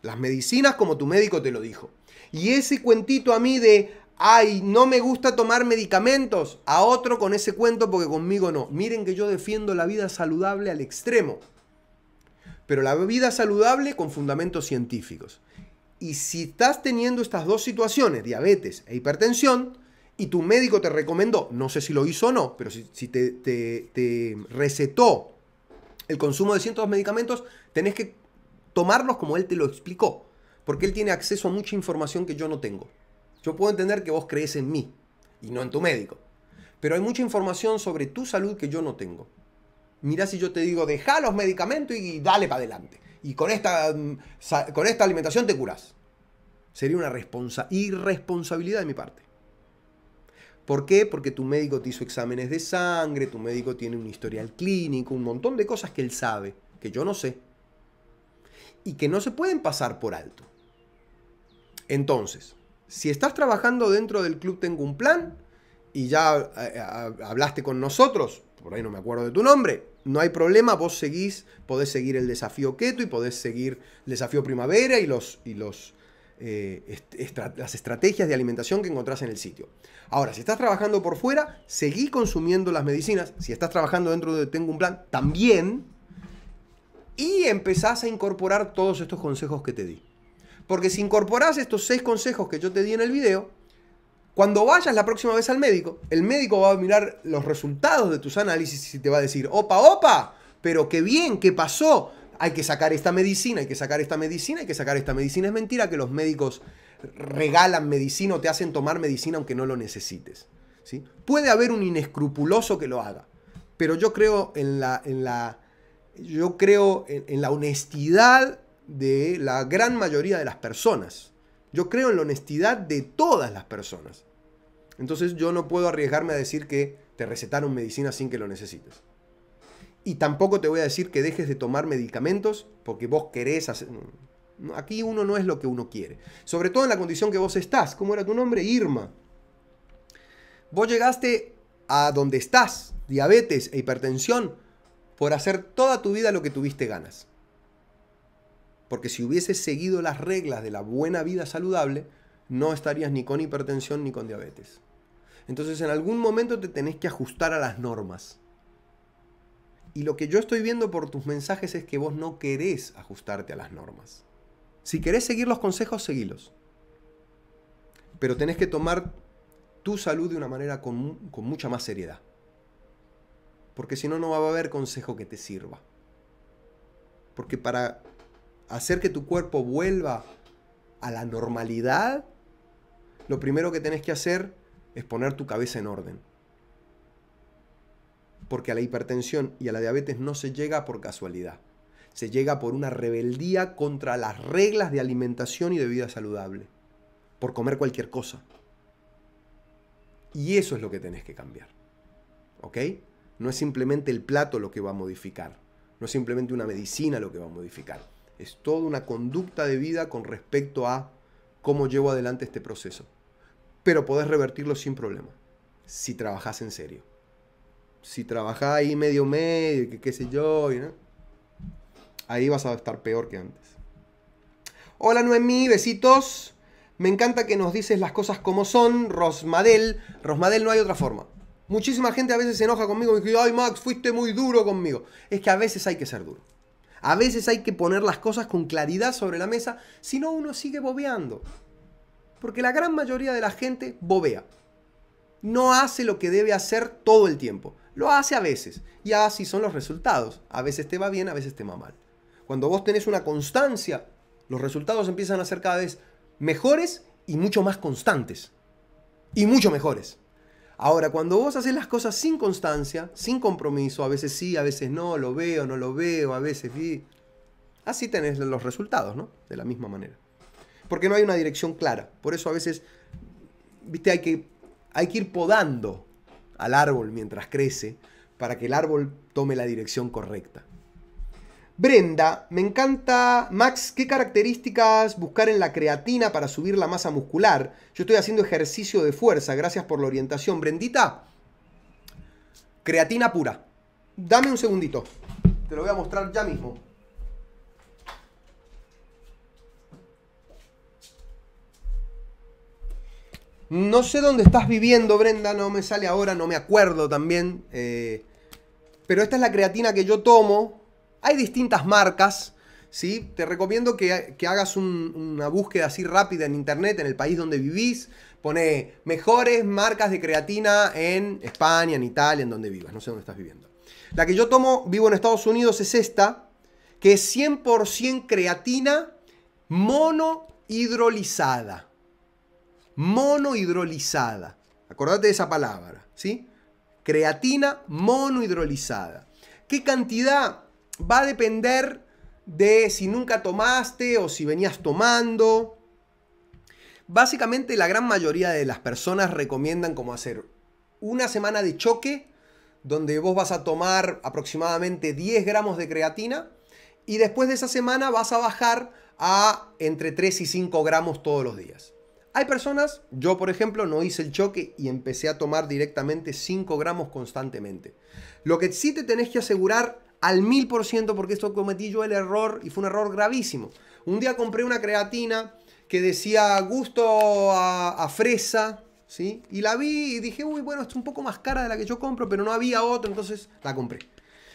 [SPEAKER 1] Las medicinas como tu médico te lo dijo. Y ese cuentito a mí de, ay, no me gusta tomar medicamentos, a otro con ese cuento porque conmigo no. Miren que yo defiendo la vida saludable al extremo pero la vida saludable con fundamentos científicos. Y si estás teniendo estas dos situaciones, diabetes e hipertensión, y tu médico te recomendó, no sé si lo hizo o no, pero si, te, te recetó el consumo de ciertos medicamentos, tenés que tomarlos como él te lo explicó, porque él tiene acceso a mucha información que yo no tengo. Yo puedo entender que vos crees en mí y no en tu médico, pero hay mucha información sobre tu salud que yo no tengo mira si yo te digo, deja los medicamentos y dale para adelante. Y con esta, mm, con esta alimentación te curas Sería una irresponsabilidad de mi parte. ¿Por qué? Porque tu médico te hizo exámenes de sangre, tu médico tiene un historial clínico, un montón de cosas que él sabe, que yo no sé. Y que no se pueden pasar por alto. Entonces, si estás trabajando dentro del club Tengo un plan y ya eh, eh, hablaste con nosotros, por ahí no me acuerdo de tu nombre, no hay problema, vos seguís, podés seguir el desafío keto y podés seguir el desafío primavera y, los, y los, eh, las estrategias de alimentación que encontrás en el sitio. Ahora, si estás trabajando por fuera, seguí consumiendo las medicinas. Si estás trabajando dentro de Tengo un Plan, también. Y empezás a incorporar todos estos consejos que te di. Porque si incorporás estos seis consejos que yo te di en el video, cuando vayas la próxima vez al médico, el médico va a mirar los resultados de tus análisis y te va a decir, opa, opa, pero qué bien, qué pasó. Hay que sacar esta medicina, hay que sacar esta medicina, hay que sacar esta medicina. Es mentira que los médicos regalan medicina o te hacen tomar medicina aunque no lo necesites. ¿sí? Puede haber un inescrupuloso que lo haga, pero yo creo en la, en la, yo creo en la honestidad de la gran mayoría de las personas. Yo creo en la honestidad de todas las personas. Entonces yo no puedo arriesgarme a decir que te recetaron medicina sin que lo necesites. Y tampoco te voy a decir que dejes de tomar medicamentos porque vos querés hacer... Aquí uno no es lo que uno quiere. Sobre todo en la condición que vos estás. ¿Cómo era tu nombre? Irma. Vos llegaste a donde estás, diabetes e hipertensión, por hacer toda tu vida lo que tuviste ganas. Porque si hubieses seguido las reglas de la buena vida saludable, no estarías ni con hipertensión ni con diabetes. Entonces en algún momento te tenés que ajustar a las normas. Y lo que yo estoy viendo por tus mensajes es que vos no querés ajustarte a las normas. Si querés seguir los consejos, seguilos. Pero tenés que tomar tu salud de una manera con, con mucha más seriedad. Porque si no, no va a haber consejo que te sirva. Porque para hacer que tu cuerpo vuelva a la normalidad, lo primero que tenés que hacer es poner tu cabeza en orden. Porque a la hipertensión y a la diabetes no se llega por casualidad. Se llega por una rebeldía contra las reglas de alimentación y de vida saludable. Por comer cualquier cosa. Y eso es lo que tenés que cambiar. ¿Ok? No es simplemente el plato lo que va a modificar. No es simplemente una medicina lo que va a modificar. Es toda una conducta de vida con respecto a cómo llevo adelante este proceso pero podés revertirlo sin problema, si trabajás en serio. Si trabajás ahí medio medio, qué sé yo, ¿no? ahí vas a estar peor que antes. Hola Noemí, besitos. Me encanta que nos dices las cosas como son, Rosmadel. Rosmadel no hay otra forma. Muchísima gente a veces se enoja conmigo y dice, ay Max, fuiste muy duro conmigo. Es que a veces hay que ser duro. A veces hay que poner las cosas con claridad sobre la mesa, si no uno sigue bobeando. Porque la gran mayoría de la gente bobea. No hace lo que debe hacer todo el tiempo. Lo hace a veces. Y así son los resultados. A veces te va bien, a veces te va mal. Cuando vos tenés una constancia, los resultados empiezan a ser cada vez mejores y mucho más constantes. Y mucho mejores. Ahora, cuando vos haces las cosas sin constancia, sin compromiso, a veces sí, a veces no, lo veo, no lo veo, a veces sí, así tenés los resultados, ¿no? De la misma manera porque no hay una dirección clara. Por eso a veces, viste, hay que, hay que ir podando al árbol mientras crece para que el árbol tome la dirección correcta. Brenda, me encanta, Max, ¿qué características buscar en la creatina para subir la masa muscular? Yo estoy haciendo ejercicio de fuerza, gracias por la orientación. Brendita, creatina pura. Dame un segundito, te lo voy a mostrar ya mismo. No sé dónde estás viviendo, Brenda, no me sale ahora, no me acuerdo también. Eh, pero esta es la creatina que yo tomo. Hay distintas marcas, ¿sí? Te recomiendo que, hagas una búsqueda así rápida en internet, en el país donde vivís. Pone mejores marcas de creatina en España, en Italia, en donde vivas. No sé dónde estás viviendo. La que yo tomo, vivo en Estados Unidos, es esta, que es 100% creatina monohidrolizada monohidrolizada. Acordate de esa palabra, ¿sí? Creatina monohidrolizada. ¿Qué cantidad? Va a depender de si nunca tomaste o si venías tomando. Básicamente la gran mayoría de las personas recomiendan como hacer una semana de choque donde vos vas a tomar aproximadamente 10 gramos de creatina y después de esa semana vas a bajar a entre 3 y 5 gramos todos los días. Hay personas, yo por ejemplo, no hice el choque y empecé a tomar directamente 5 gramos constantemente. Lo que sí te tenés que asegurar al 1000% porque esto cometí yo el error y fue un error gravísimo. Un día compré una creatina que decía gusto a, fresa, ¿sí? Y la vi y dije, uy, bueno, es un poco más cara de la que yo compro, pero no había otro, entonces la compré.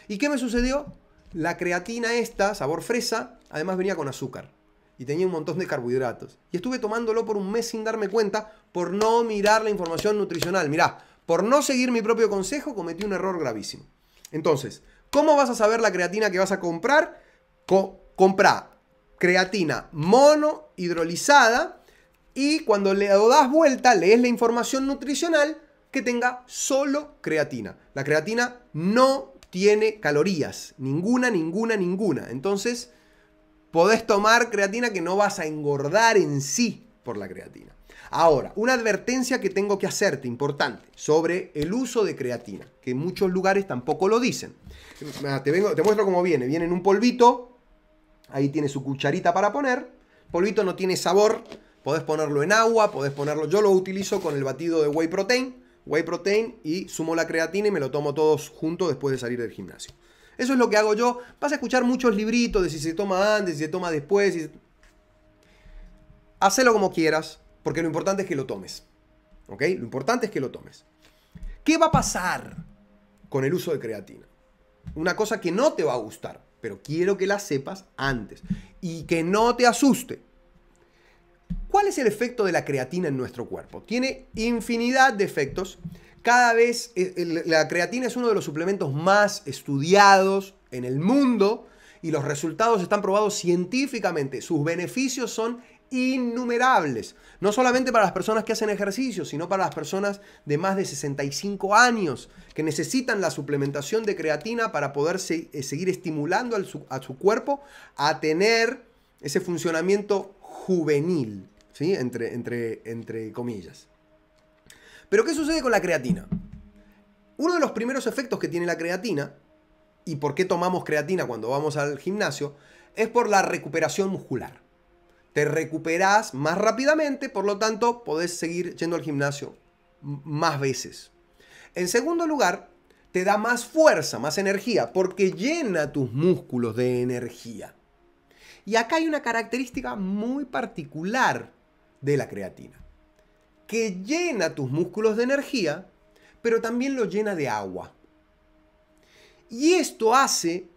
[SPEAKER 1] ¿Y qué me sucedió? La creatina esta, sabor fresa, además venía con azúcar y tenía un montón de carbohidratos. Y estuve tomándolo por un mes sin darme cuenta por no mirar la información nutricional. Mirá, por no seguir mi propio consejo cometí un error gravísimo. Entonces, ¿cómo vas a saber la creatina que vas a comprar? comprá creatina hidrolizada y cuando le das vuelta, lees la información nutricional que tenga solo creatina. La creatina no tiene calorías, ninguna, ninguna, ninguna. Entonces, podés tomar creatina que no vas a engordar en sí por la creatina. Ahora, una advertencia que tengo que hacerte importante sobre el uso de creatina, que en muchos lugares tampoco lo dicen. Ah, te, te muestro cómo viene. Viene en un polvito, ahí tiene su cucharita para poner. Polvito no tiene sabor, podés ponerlo en agua, podés ponerlo. Yo lo utilizo con el batido de whey protein, whey protein y sumo la creatina y me lo tomo todos juntos después de salir del gimnasio. Eso es lo que hago yo. Vas a escuchar muchos libritos de si se toma antes, si se toma después. Hacelo como quieras, porque lo importante es que lo tomes. ¿Ok? Lo importante es que lo tomes. ¿Qué va a pasar con el uso de creatina? Una cosa que no te va a gustar, pero quiero que la sepas antes y que no te asuste. ¿Cuál es el efecto de la creatina en nuestro cuerpo? Tiene infinidad de efectos cada vez eh, la creatina es uno de los suplementos más estudiados en el mundo y los resultados están probados científicamente. Sus beneficios son innumerables, no solamente para las personas que hacen ejercicio, sino para las personas de más de 65 años que necesitan la suplementación de creatina para poder eh, seguir estimulando a su cuerpo a tener ese funcionamiento juvenil, entre, entre, entre comillas. Pero ¿qué sucede con la creatina? Uno de los primeros efectos que tiene la creatina, y por qué tomamos creatina cuando vamos al gimnasio, es por la recuperación muscular. Te recuperás más rápidamente, por lo tanto podés seguir yendo al gimnasio más veces. En segundo lugar, te da más fuerza, más energía, porque llena tus músculos de energía. Y acá hay una característica muy particular de la creatina que llena tus músculos de energía, pero también lo llena de agua. Y esto hace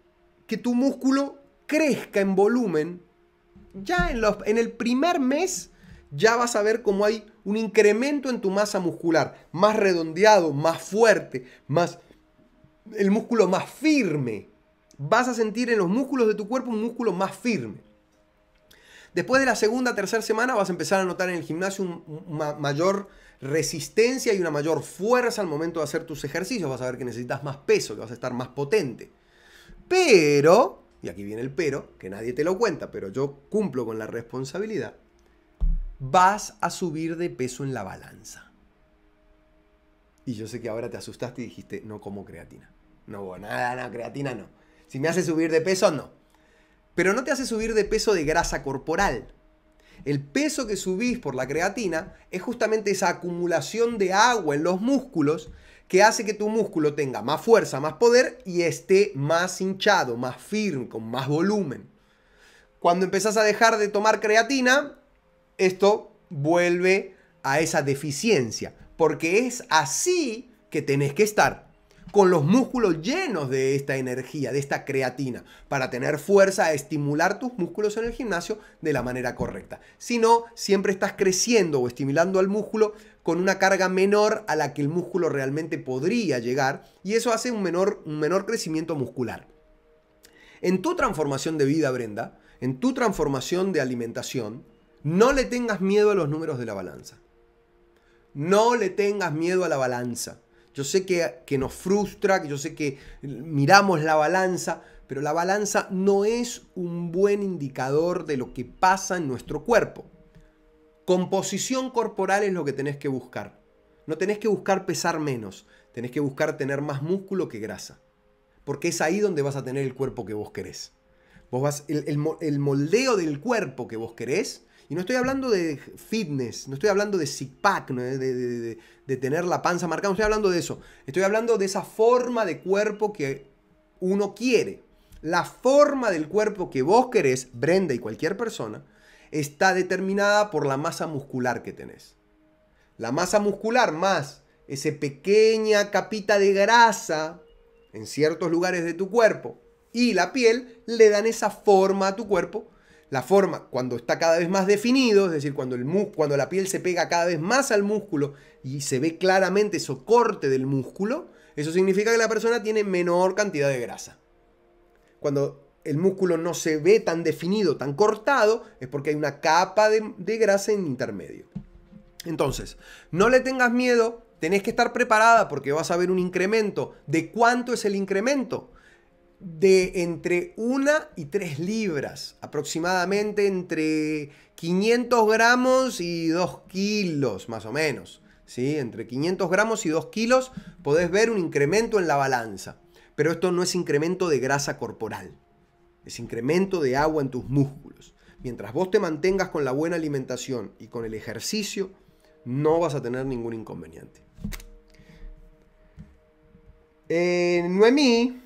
[SPEAKER 1] que tu músculo crezca en volumen. Ya en, los, en el primer mes ya vas a ver cómo hay un incremento en tu masa muscular, más redondeado, más fuerte, más el músculo más firme. Vas a sentir en los músculos de tu cuerpo un músculo más firme. Después de la segunda, tercera semana vas a empezar a notar en el gimnasio una mayor resistencia y una mayor fuerza al momento de hacer tus ejercicios. Vas a ver que necesitas más peso, que vas a estar más potente. Pero, y aquí viene el pero, que nadie te lo cuenta, pero yo cumplo con la responsabilidad, vas a subir de peso en la balanza. Y yo sé que ahora te asustaste y dijiste, no como creatina. No, nada, no, creatina no. Si me hace subir de peso, no pero no te hace subir de peso de grasa corporal. El peso que subís por la creatina es justamente esa acumulación de agua en los músculos que hace que tu músculo tenga más fuerza, más poder y esté más hinchado, más firme, con más volumen. Cuando empezás a dejar de tomar creatina, esto vuelve a esa deficiencia, porque es así que tenés que estar con los músculos llenos de esta energía, de esta creatina, para tener fuerza a estimular tus músculos en el gimnasio de la manera correcta. Si no, siempre estás creciendo o estimulando al músculo con una carga menor a la que el músculo realmente podría llegar y eso hace un menor, un menor crecimiento muscular. En tu transformación de vida, Brenda, en tu transformación de alimentación, no le tengas miedo a los números de la balanza. No le tengas miedo a la balanza. Yo sé que, nos frustra, yo sé que miramos la balanza, pero la balanza no es un buen indicador de lo que pasa en nuestro cuerpo. Composición corporal es lo que tenés que buscar. No tenés que buscar pesar menos, tenés que buscar tener más músculo que grasa. Porque es ahí donde vas a tener el cuerpo que vos querés. Vos el moldeo del cuerpo que vos querés y no estoy hablando de fitness, no estoy hablando de six-pack, ¿no? de, tener la panza marcada, no estoy hablando de eso. Estoy hablando de esa forma de cuerpo que uno quiere. La forma del cuerpo que vos querés, Brenda y cualquier persona, está determinada por la masa muscular que tenés. La masa muscular más esa pequeña capita de grasa en ciertos lugares de tu cuerpo y la piel le dan esa forma a tu cuerpo la forma, cuando está cada vez más definido, es decir, cuando, el cuando la piel se pega cada vez más al músculo y se ve claramente eso corte del músculo, eso significa que la persona tiene menor cantidad de grasa. Cuando el músculo no se ve tan definido, tan cortado, es porque hay una capa de, de grasa en intermedio. Entonces, no le tengas miedo, tenés que estar preparada porque vas a ver un incremento. ¿De cuánto es el incremento? de entre 1 y 3 libras, aproximadamente entre 500 gramos y 2 kilos, más o menos. Entre 500 gramos y 2 kilos podés ver un incremento en la balanza, pero esto no es incremento de grasa corporal, es incremento de agua en tus músculos. Mientras vos te mantengas con la buena alimentación y con el ejercicio, no vas a tener ningún inconveniente. En eh, Noemí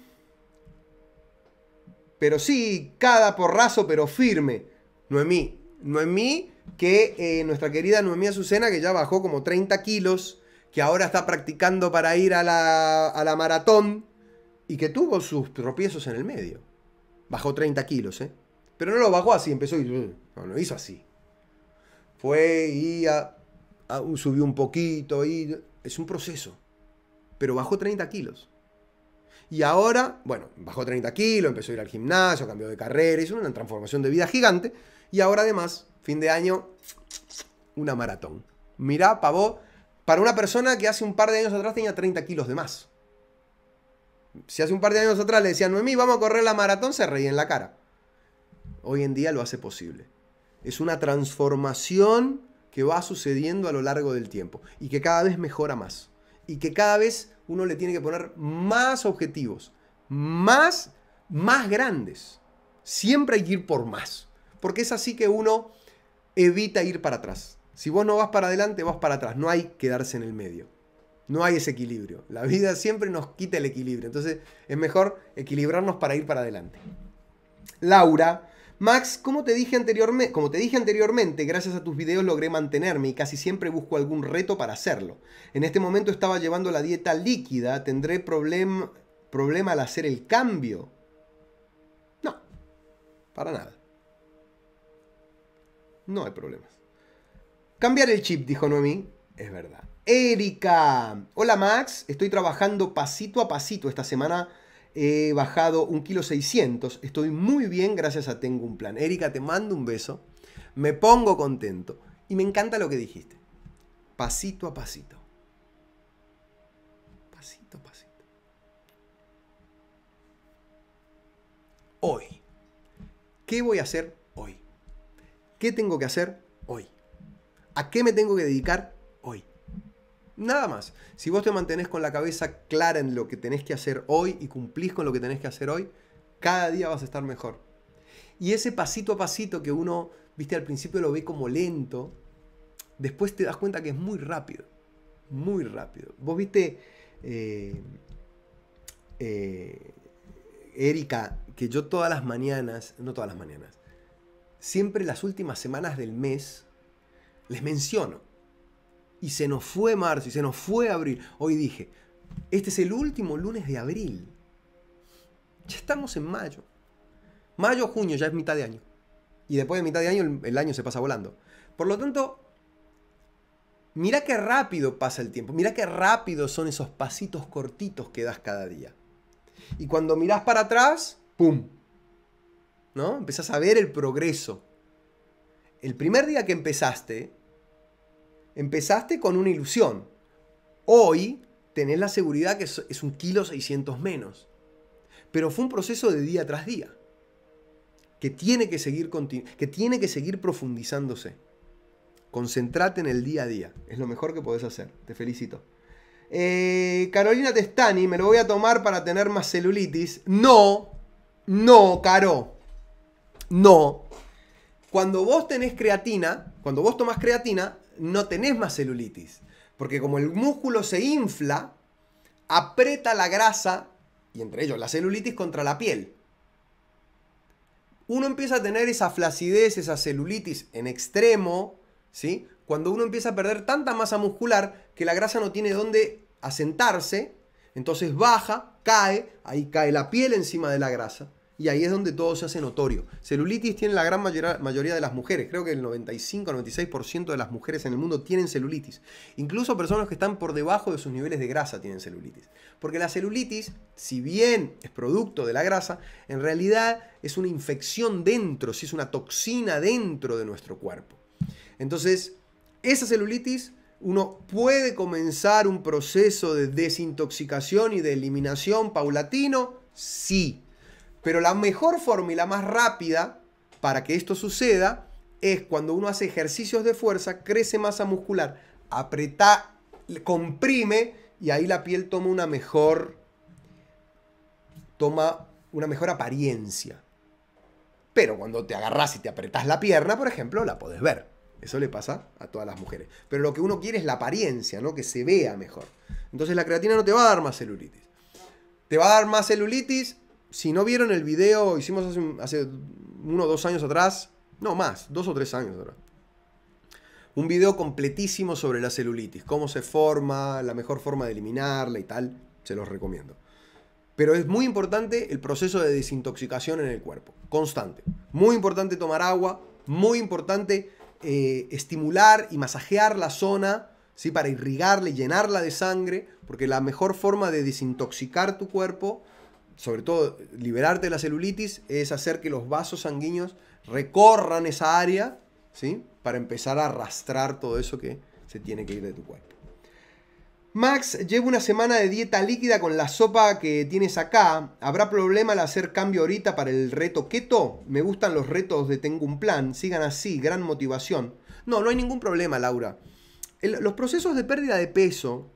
[SPEAKER 1] pero sí, cada porrazo, pero firme. Noemí, Noemí, que eh, nuestra querida Noemí Azucena, que ya bajó como 30 kilos, que ahora está practicando para ir a la, a la maratón y que tuvo sus tropiezos en el medio. Bajó 30 kilos, ¿eh? Pero no lo bajó así, empezó y... Uh, no, lo hizo así. Fue y subió un poquito y... Es un proceso. Pero bajó 30 kilos. Y ahora, bueno, bajó 30 kilos, empezó a ir al gimnasio, cambió de carrera, hizo una transformación de vida gigante. Y ahora además, fin de año, una maratón. Mirá, pavó, para una persona que hace un par de años atrás tenía 30 kilos de más. Si hace un par de años atrás le decían, Noemí, vamos a correr la maratón, se reía en la cara. Hoy en día lo hace posible. Es una transformación que va sucediendo a lo largo del tiempo y que cada vez mejora más y que cada vez uno le tiene que poner más objetivos, más, más grandes. Siempre hay que ir por más, porque es así que uno evita ir para atrás. Si vos no vas para adelante, vas para atrás. No hay quedarse en el medio. No hay ese equilibrio. La vida siempre nos quita el equilibrio. Entonces es mejor equilibrarnos para ir para adelante. Laura Max, como te, dije anteriormente, gracias a tus videos logré mantenerme y casi siempre busco algún reto para hacerlo. En este momento estaba llevando la dieta líquida, ¿tendré problema al hacer el cambio? No, para nada. No hay problemas. Cambiar el chip, dijo Noemi. Es verdad. Erika. Hola Max, estoy trabajando pasito a pasito esta semana He bajado un kilo 600. Estoy muy bien gracias a Tengo un plan. Erika, te mando un beso. Me pongo contento. Y me encanta lo que dijiste. Pasito a pasito. Pasito a pasito. Hoy. ¿Qué voy a hacer hoy? ¿Qué tengo que hacer hoy? ¿A qué me tengo que dedicar Nada más. Si vos te mantenés con la cabeza clara en lo que tenés que hacer hoy y cumplís con lo que tenés que hacer hoy, cada día vas a estar mejor. Y ese pasito a pasito que uno, viste, al principio lo ve como lento, después te das cuenta que es muy rápido. Muy rápido. Vos viste, eh, eh, Erika, que yo todas las mañanas, no todas las mañanas, siempre las últimas semanas del mes les menciono y se nos fue marzo y se nos fue abril. Hoy dije, este es el último lunes de abril. Ya estamos en mayo. Mayo, junio, ya es mitad de año. Y después de mitad de año el, año se pasa volando. Por lo tanto, mira qué rápido pasa el tiempo, mira qué rápido son esos pasitos cortitos que das cada día. Y cuando miras para atrás, ¡pum! ¿No? Empezás a ver el progreso. El primer día que empezaste, Empezaste con una ilusión. Hoy tenés la seguridad que es un kilo 600 menos. Pero fue un proceso de día tras día, que tiene que seguir, que tiene que seguir profundizándose. Concentrate en el día a día, es lo mejor que podés hacer, te felicito. Eh, Carolina Testani, me lo voy a tomar para tener más celulitis. No, no, Caro, no. Cuando vos tenés creatina, cuando vos tomás creatina, no tenés más celulitis. Porque como el músculo se infla, aprieta la grasa, y entre ellos la celulitis, contra la piel. Uno empieza a tener esa flacidez, esa celulitis en extremo, ¿sí? Cuando uno empieza a perder tanta masa muscular que la grasa no tiene dónde asentarse, entonces baja, cae, ahí cae la piel encima de la grasa y ahí es donde todo se hace notorio. Celulitis tiene la gran mayoría, de las mujeres, creo que el 95-96% de las mujeres en el mundo tienen celulitis. Incluso personas que están por debajo de sus niveles de grasa tienen celulitis. Porque la celulitis, si bien es producto de la grasa, en realidad es una infección dentro, si es una toxina dentro de nuestro cuerpo. Entonces, esa celulitis uno puede comenzar un proceso de desintoxicación y de eliminación paulatino, sí. Pero la mejor forma y la más rápida para que esto suceda es cuando uno hace ejercicios de fuerza, crece masa muscular, apreta, comprime y ahí la piel toma una mejor toma una mejor apariencia. Pero cuando te agarras y te apretás la pierna, por ejemplo, la podés ver. Eso le pasa a todas las mujeres. Pero lo que uno quiere es la apariencia, ¿no? Que se vea mejor. Entonces la creatina no te va a dar más celulitis. Te va a dar más celulitis si no vieron el video, hicimos hace, uno o dos años atrás, no más, dos o tres años atrás. Un video completísimo sobre la celulitis, cómo se forma, la mejor forma de eliminarla y tal, se los recomiendo. Pero es muy importante el proceso de desintoxicación en el cuerpo, constante. Muy importante tomar agua, muy importante eh, estimular y masajear la zona, ¿sí? para irrigarla y llenarla de sangre, porque la mejor forma de desintoxicar tu cuerpo sobre todo liberarte de la celulitis, es hacer que los vasos sanguíneos recorran esa área, ¿sí? Para empezar a arrastrar todo eso que se tiene que ir de tu cuerpo. Max llevo una semana de dieta líquida con la sopa que tienes acá. ¿Habrá problema al hacer cambio ahorita para el reto keto? Me gustan los retos de Tengo un plan. Sigan así, gran motivación. No, no hay ningún problema, Laura. los procesos de pérdida de peso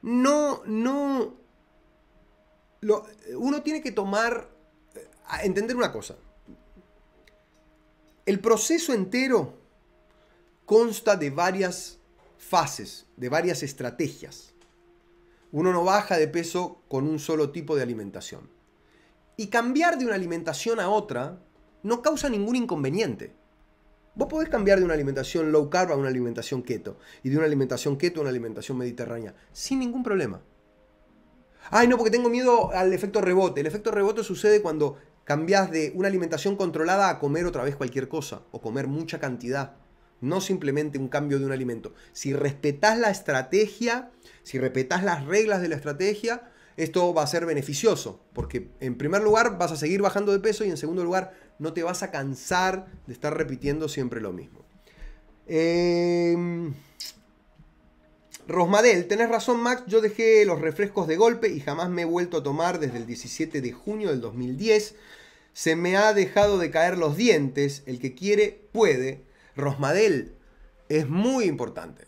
[SPEAKER 1] no, no, uno tiene que tomar, eh, entender una cosa. El proceso entero consta de varias fases, de varias estrategias. Uno no baja de peso con un solo tipo de alimentación. Y cambiar de una alimentación a otra no causa ningún inconveniente. Vos podés cambiar de una alimentación low carb a una alimentación keto y de una alimentación keto a una alimentación mediterránea sin ningún problema. Ay, no, porque tengo miedo al efecto rebote. El efecto rebote sucede cuando cambias de una alimentación controlada a comer otra vez cualquier cosa o comer mucha cantidad. No simplemente un cambio de un alimento. Si respetas la estrategia, si respetas las reglas de la estrategia, esto va a ser beneficioso, porque en primer lugar vas a seguir bajando de peso y en segundo lugar no te vas a cansar de estar repitiendo siempre lo mismo. Eh... Rosmadel, tenés razón Max, yo dejé los refrescos de golpe y jamás me he vuelto a tomar desde el 17 de junio del 2010. Se me ha dejado de caer los dientes, el que quiere puede. Rosmadel, es muy importante.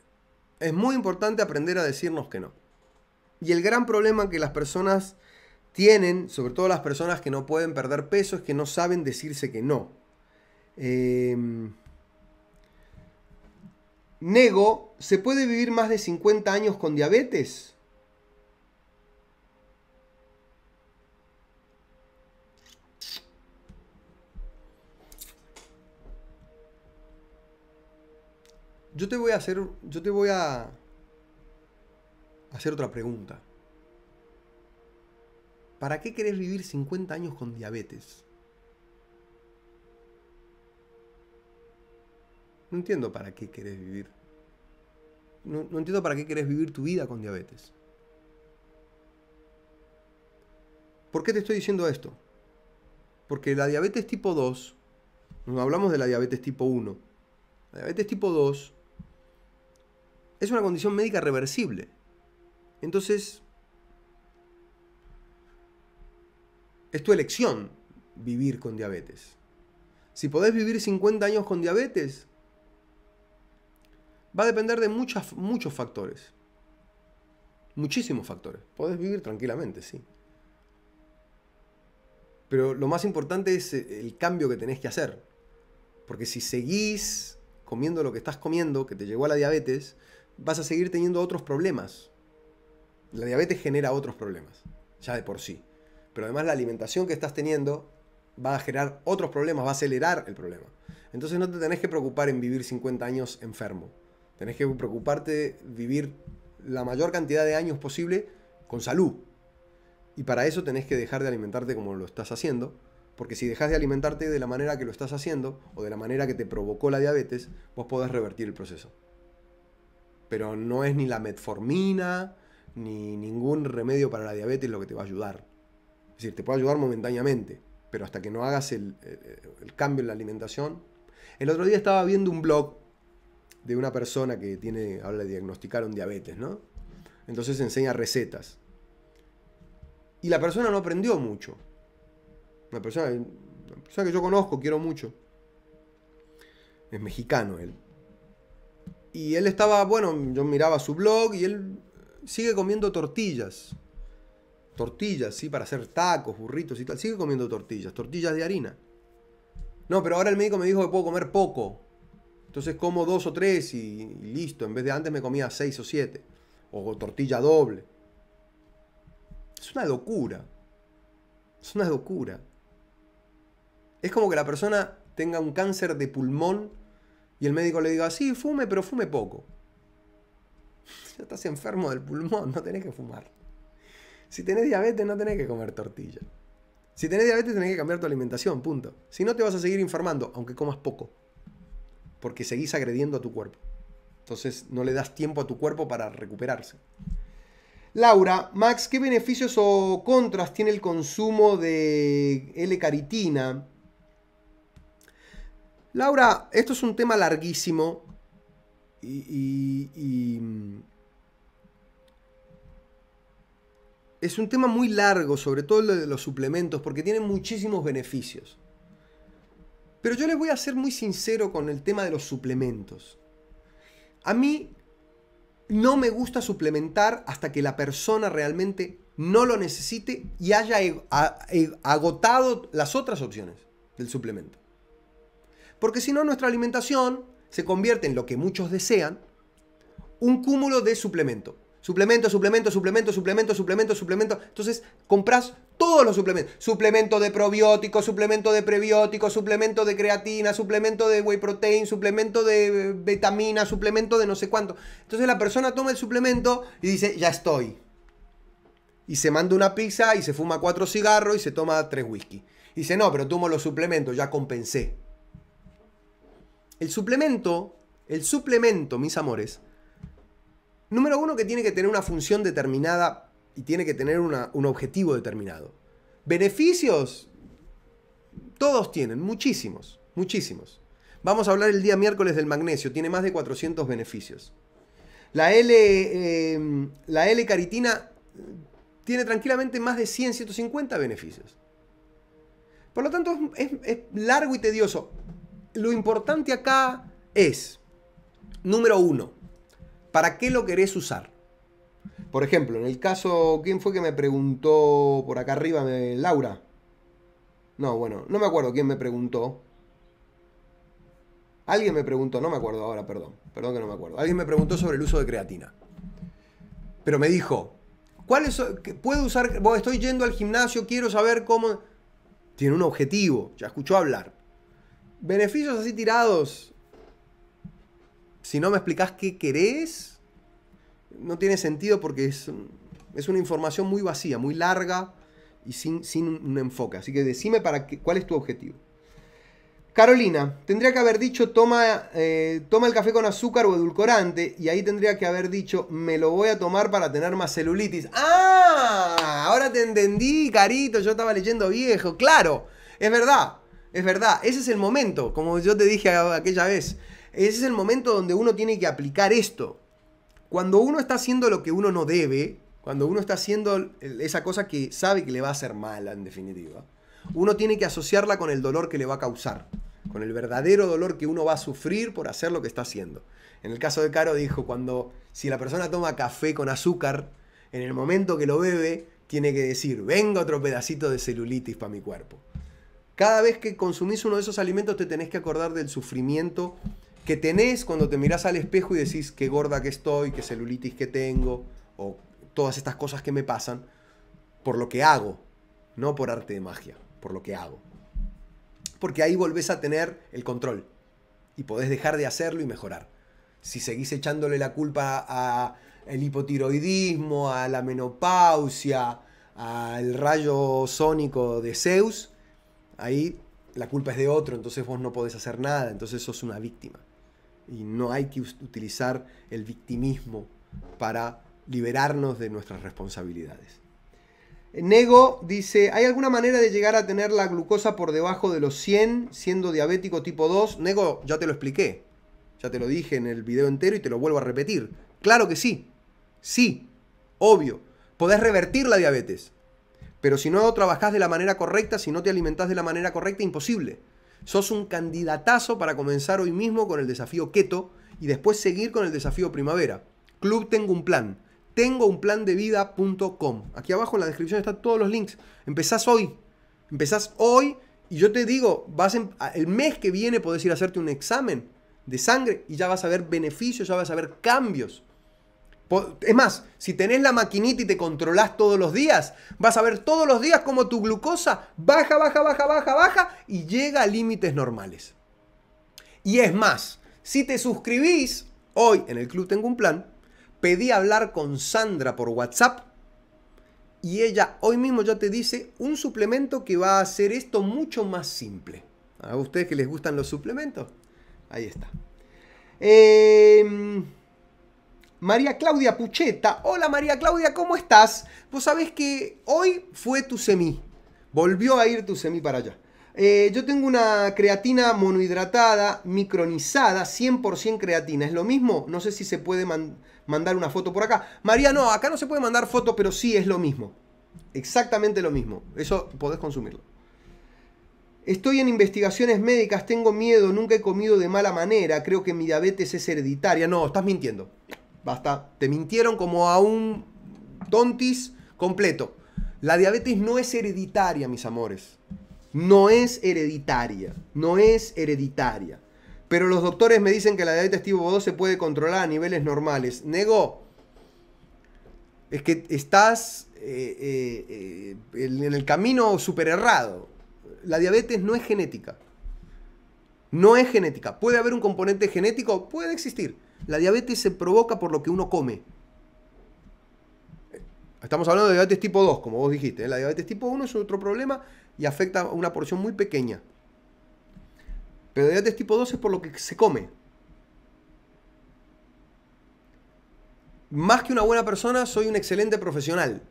[SPEAKER 1] Es muy importante aprender a decirnos que no. Y el gran problema que las personas tienen, sobre todo las personas que no pueden perder peso, es que no saben decirse que no. Eh, Nego, ¿se puede vivir más de 50 años con diabetes? Yo te voy a hacer. Yo te voy a. Hacer otra pregunta. ¿Para qué querés vivir 50 años con diabetes? No entiendo para qué querés vivir. No, entiendo para qué querés vivir tu vida con diabetes. ¿Por qué te estoy diciendo esto? Porque la diabetes tipo 2, no hablamos de la diabetes tipo 1, la diabetes tipo 2 es una condición médica reversible. Entonces, es tu elección vivir con diabetes. Si podés vivir 50 años con diabetes, va a depender de muchos factores. Muchísimos factores. Podés vivir tranquilamente, sí. Pero lo más importante es eh, el cambio que tenés que hacer. Porque si seguís comiendo lo que estás comiendo, que te llegó a la diabetes, vas a seguir teniendo otros problemas. La diabetes genera otros problemas, ya de por sí. Pero además la alimentación que estás teniendo va a generar otros problemas, va a acelerar el problema. Entonces no te tenés que preocupar en vivir 50 años enfermo. Tenés que preocuparte de vivir la mayor cantidad de años posible con salud. Y para eso tenés que dejar de alimentarte como lo estás haciendo, porque si dejas de alimentarte de la manera que lo estás haciendo o de la manera que te provocó la diabetes, vos podés revertir el proceso. Pero no es ni la metformina ni ningún remedio para la diabetes lo que te va a ayudar. Es decir, te puede ayudar momentáneamente, pero hasta que no hagas el, el cambio en la alimentación. El otro día estaba viendo un blog de una persona que tiene, ahora le diagnosticaron diabetes, ¿no? Entonces enseña recetas. Y la persona no aprendió mucho. La persona, persona que yo conozco, quiero mucho. Es mexicano él. Y él estaba, bueno, yo miraba su blog y él sigue comiendo tortillas. Tortillas, sí, para hacer tacos, burritos y tal. Sigue comiendo tortillas, tortillas de harina. No, pero ahora el médico me dijo que puedo comer poco. Entonces como dos o tres y, listo. En vez de antes me comía seis o siete. O tortilla doble. Es una locura. Es una locura. Es como que la persona tenga un cáncer de pulmón y el médico le diga, sí, fume, pero fume poco. Ya estás enfermo del pulmón, no tenés que fumar. Si tenés diabetes, no tenés que comer tortilla. Si tenés diabetes, tenés que cambiar tu alimentación, punto. Si no, te vas a seguir informando, aunque comas poco porque seguís agrediendo a tu cuerpo. Entonces no le das tiempo a tu cuerpo para recuperarse. Laura, Max, ¿qué beneficios o contras tiene el consumo de L-caritina? Laura, esto es un tema larguísimo y, mm, es un tema muy largo, sobre todo lo de los suplementos, porque tiene muchísimos beneficios. Pero yo les voy a ser muy sincero con el tema de los suplementos. A mí no me gusta suplementar hasta que la persona realmente no lo necesite y haya e, agotado las otras opciones del suplemento. Porque si no, nuestra alimentación se convierte en lo que muchos desean, un cúmulo de suplemento. Suplemento, suplemento, suplemento, suplemento, suplemento, suplemento. Entonces, compras todos los suplementos. Suplemento de probiótico, suplemento de prebiótico, suplemento de creatina, suplemento de whey protein, suplemento de vitamina, suplemento de no sé cuánto. Entonces la persona toma el suplemento y dice, ya estoy. Y se manda una pizza y se fuma cuatro cigarros y se toma tres whisky. Y dice, no, pero tomo los suplementos, ya compensé. El suplemento, el suplemento, mis amores, número uno que tiene que tener una función determinada y tiene que tener un objetivo determinado. Beneficios, todos tienen, muchísimos, muchísimos. Vamos a hablar el día miércoles del magnesio, tiene más de 400 beneficios. La L, em, la L caritina eh, tiene tranquilamente más de 100, 150 beneficios. Por lo tanto, es largo y tedioso. Lo importante acá es, número uno, ¿para qué lo querés usar? Por ejemplo, en el caso, ¿quién fue que me preguntó por acá arriba? Laura. No, bueno, no me acuerdo quién me preguntó. Alguien me preguntó, no me acuerdo ahora, perdón, perdón que no me acuerdo. Alguien me preguntó sobre el uso de creatina. Pero me dijo, ¿cuál es, puedo usar, estoy yendo al gimnasio, quiero saber cómo... Tiene un objetivo, ya escuchó hablar. Beneficios así tirados. Si no me explicás qué querés, no tiene sentido porque es, una información muy vacía, muy larga y sin, un enfoque. Así que decime para qué, cuál es tu objetivo. Carolina, tendría que haber dicho toma, eh, toma el café con azúcar o edulcorante y ahí tendría que haber dicho me lo voy a tomar para tener más celulitis. ¡Ah! Ahora te entendí, carito, yo estaba leyendo viejo, claro, es verdad, es verdad, ese es el momento, como yo te dije aquella vez, ese es el momento donde uno tiene que aplicar esto. Cuando uno está haciendo lo que uno no debe, cuando uno está haciendo esa cosa que sabe que le va a hacer mala, en definitiva, uno tiene que asociarla con el dolor que le va a causar, con el verdadero dolor que uno va a sufrir por hacer lo que está haciendo. En el caso de Caro dijo, cuando si la persona toma café con azúcar, en el momento que lo bebe, tiene que decir, venga otro pedacito de celulitis para mi cuerpo. Cada vez que consumís uno de esos alimentos te tenés que acordar del sufrimiento que tenés cuando te mirás al espejo y decís qué gorda que estoy, qué celulitis que tengo, o todas estas cosas que me pasan, por lo que hago, no por arte de magia, por lo que hago. Porque ahí volvés a tener el control y podés dejar de hacerlo y mejorar. Si seguís echándole la culpa al hipotiroidismo, a la menopausia, al rayo sónico de Zeus, ahí la culpa es de otro, entonces vos no podés hacer nada, entonces sos una víctima y no hay que utilizar el victimismo para liberarnos de nuestras responsabilidades. Nego dice, ¿hay alguna manera de llegar a tener la glucosa por debajo de los 100 siendo diabético tipo 2? Nego, ya te lo expliqué, ya te lo dije en el video entero y te lo vuelvo a repetir. Claro que sí, sí, obvio, podés revertir la diabetes, pero si no trabajás de la manera correcta, si no te alimentás de la manera correcta, imposible. Sos un candidatazo para comenzar hoy mismo con el desafío keto y después seguir con el desafío primavera. Club Tengo un Plan. Tengo un plan de vida.com. Aquí abajo en la descripción están todos los links. Empezás hoy. Empezás hoy y yo te digo, vas el mes que viene podés ir a hacerte un examen de sangre y ya vas a ver beneficios, ya vas a ver cambios. Es más, si tenés la maquinita y te controlás todos los días, vas a ver todos los días cómo tu glucosa baja, baja, baja, baja, baja y llega a límites normales. Y es más, si te suscribís, hoy en el Club Tengo un Plan, pedí hablar con Sandra por WhatsApp y ella hoy mismo ya te dice un suplemento que va a hacer esto mucho más simple. ¿A ustedes que les gustan los suplementos? Ahí está. Eh... María Claudia Pucheta. Hola María Claudia, ¿cómo estás? Vos sabés que hoy fue tu semí. Volvió a ir tu semí para allá. Eh, yo tengo una creatina monohidratada, micronizada, 100% creatina. ¿Es lo mismo? No sé si se puede mandar una foto por acá. María, no, acá no se puede mandar foto, pero sí es lo mismo. Exactamente lo mismo. Eso podés consumirlo. Estoy en investigaciones médicas, tengo miedo, nunca he comido de mala manera, creo que mi diabetes es hereditaria. No, estás mintiendo basta. Te mintieron como a un tontis completo. La diabetes no es hereditaria, mis amores. No es hereditaria. No es hereditaria. Pero los doctores me dicen que la diabetes tipo 2 se puede controlar a niveles normales. Negó. Es que estás eh, eh, eh, en el camino supererrado. errado. La diabetes no es genética. No es genética. ¿Puede haber un componente genético? Puede existir. La diabetes se provoca por lo que uno come. Estamos hablando de diabetes tipo 2, como vos dijiste. ¿eh? La diabetes tipo 1 es otro problema y afecta a una porción muy pequeña. Pero diabetes tipo 2 es por lo que se come. Más que una buena persona, soy un excelente profesional.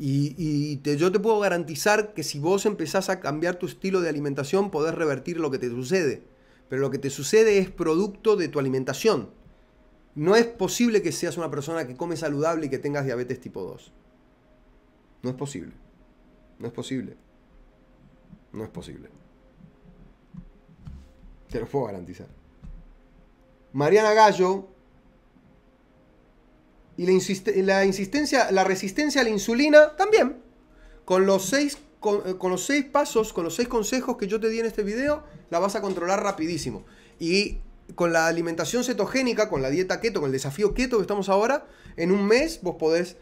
[SPEAKER 1] Y, yo te puedo garantizar que si vos empezás a cambiar tu estilo de alimentación, podés revertir lo que te sucede pero lo que te sucede es producto de tu alimentación. No es posible que seas una persona que come saludable y que tengas diabetes tipo 2. No es posible. No es posible. No es posible. Te lo puedo garantizar. Mariana Gallo. Y la, la insistencia, la resistencia a la insulina también. Con los seis eh, con, los seis pasos, con los seis consejos que yo te di en este video, la vas a controlar rapidísimo. Y con la alimentación cetogénica, con la dieta keto, con el desafío keto que estamos ahora, en un mes vos podés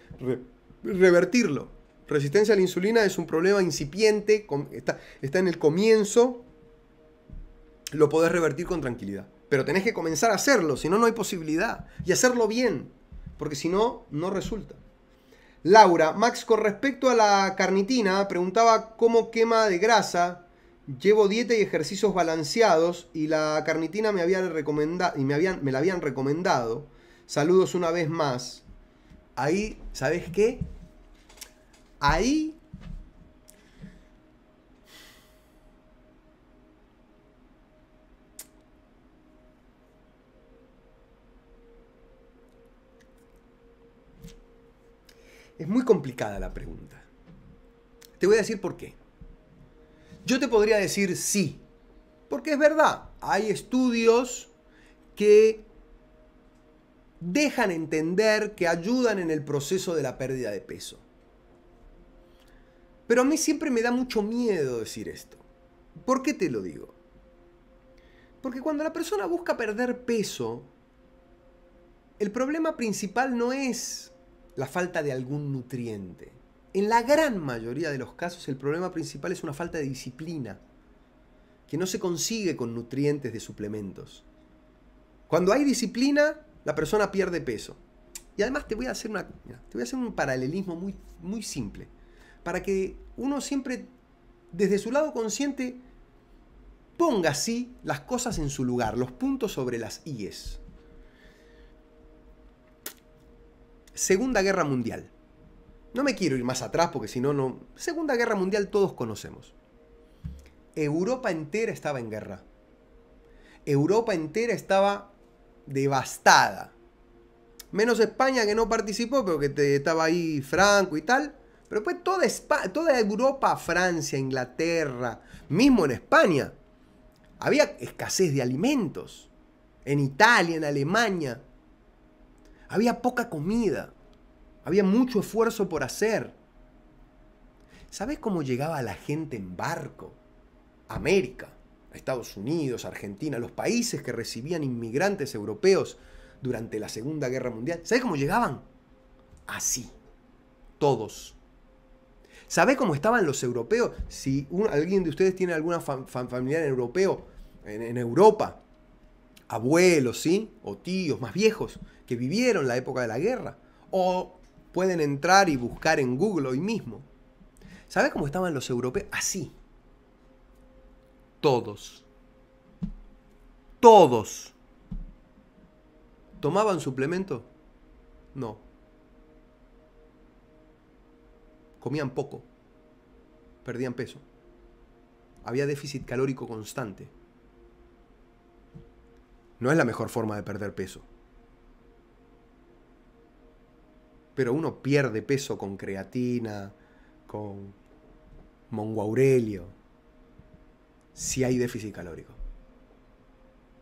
[SPEAKER 1] revertirlo. Resistencia a la insulina es un problema incipiente, está, está en el comienzo, lo podés revertir con tranquilidad. Pero tenés que comenzar a hacerlo, si no, no hay posibilidad. Y hacerlo bien, porque si no, no resulta. Laura, Max, con respecto a la carnitina, preguntaba cómo quema de grasa. Llevo dieta y ejercicios balanceados y la carnitina me había recomendado y me, habían, me la habían recomendado. Saludos una vez más. Ahí, ¿sabes qué? Ahí muy complicada la pregunta. Te voy a decir por qué. Yo te podría decir sí, porque es verdad, hay estudios que dejan entender que ayudan en el proceso de la pérdida de peso. Pero a mí siempre me da mucho miedo decir esto. ¿Por qué te lo digo? Porque cuando la persona busca perder peso, el problema principal no es la falta de algún nutriente. En la gran mayoría de los casos el problema principal es una falta de disciplina, que no se consigue con nutrientes de suplementos. Cuando hay disciplina, la persona pierde peso. Y además te voy a hacer, una, te voy a hacer un paralelismo muy, muy simple, para que uno siempre, desde su lado consciente, ponga así las cosas en su lugar, los puntos sobre las IES. Segunda Guerra Mundial. No me quiero ir más atrás porque si no, no... Segunda Guerra Mundial todos conocemos. Europa entera estaba en guerra. Europa entera estaba devastada. Menos España que no participó, pero que estaba ahí Franco y tal. Pero pues toda, toda Europa, Francia, Inglaterra, mismo en España, había escasez de alimentos. En Italia, en Alemania. Había poca comida. Había mucho esfuerzo por hacer. ¿Sabes cómo llegaba la gente en barco? América, Estados Unidos, Argentina, los países que recibían inmigrantes europeos durante la Segunda Guerra Mundial. ¿Sabes cómo llegaban? Así. Todos. sabe cómo estaban los europeos? Si alguien de ustedes tiene alguna familia familiar en europeo, en Europa, abuelos, ¿sí? O tíos más viejos, vivieron la época de la guerra. O pueden entrar y buscar en Google hoy mismo. ¿Sabes cómo estaban los europeos? Así. Todos. Todos. ¿Tomaban suplemento? No. Comían poco. Perdían peso. Había déficit calórico constante. No es la mejor forma de perder peso. pero uno pierde peso con creatina, con Mongo Aurelio, si hay déficit calórico.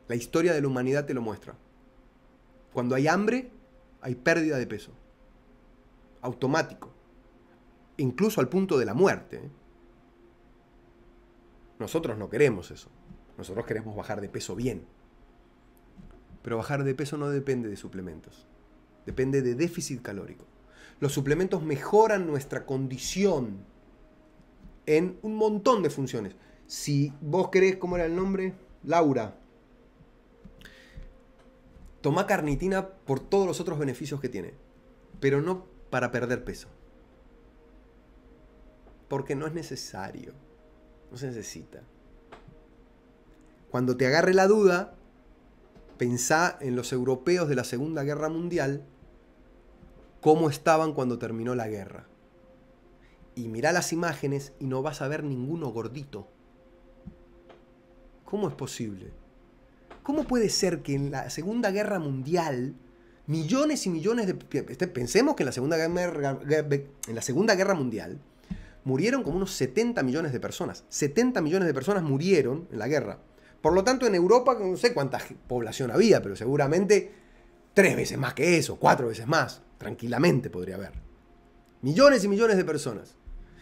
[SPEAKER 1] La historia de la humanidad te lo muestra. Cuando hay hambre, hay pérdida de peso. Automático. Incluso al punto de la muerte. ¿eh? Nosotros no queremos eso. Nosotros queremos bajar de peso bien. Pero bajar de peso no depende de suplementos depende de déficit calórico. Los suplementos mejoran nuestra condición en un montón de funciones. Si vos querés, ¿cómo era el nombre? Laura. Toma carnitina por todos los otros beneficios que tiene, pero no para perder peso. Porque no es necesario. No se necesita. Cuando te agarre la duda, pensá en los europeos de la Segunda Guerra Mundial cómo estaban cuando terminó la guerra. Y mira las imágenes y no vas a ver ninguno gordito. ¿Cómo es posible? ¿Cómo puede ser que en la Segunda Guerra Mundial millones y millones de... Pensemos que en la Segunda Guerra, en la segunda guerra Mundial murieron como unos 70 millones de personas. 70 millones de personas murieron en la guerra. Por lo tanto, en Europa no sé cuánta población había, pero seguramente tres veces más que eso, cuatro veces más. Tranquilamente podría haber. Millones y millones de personas.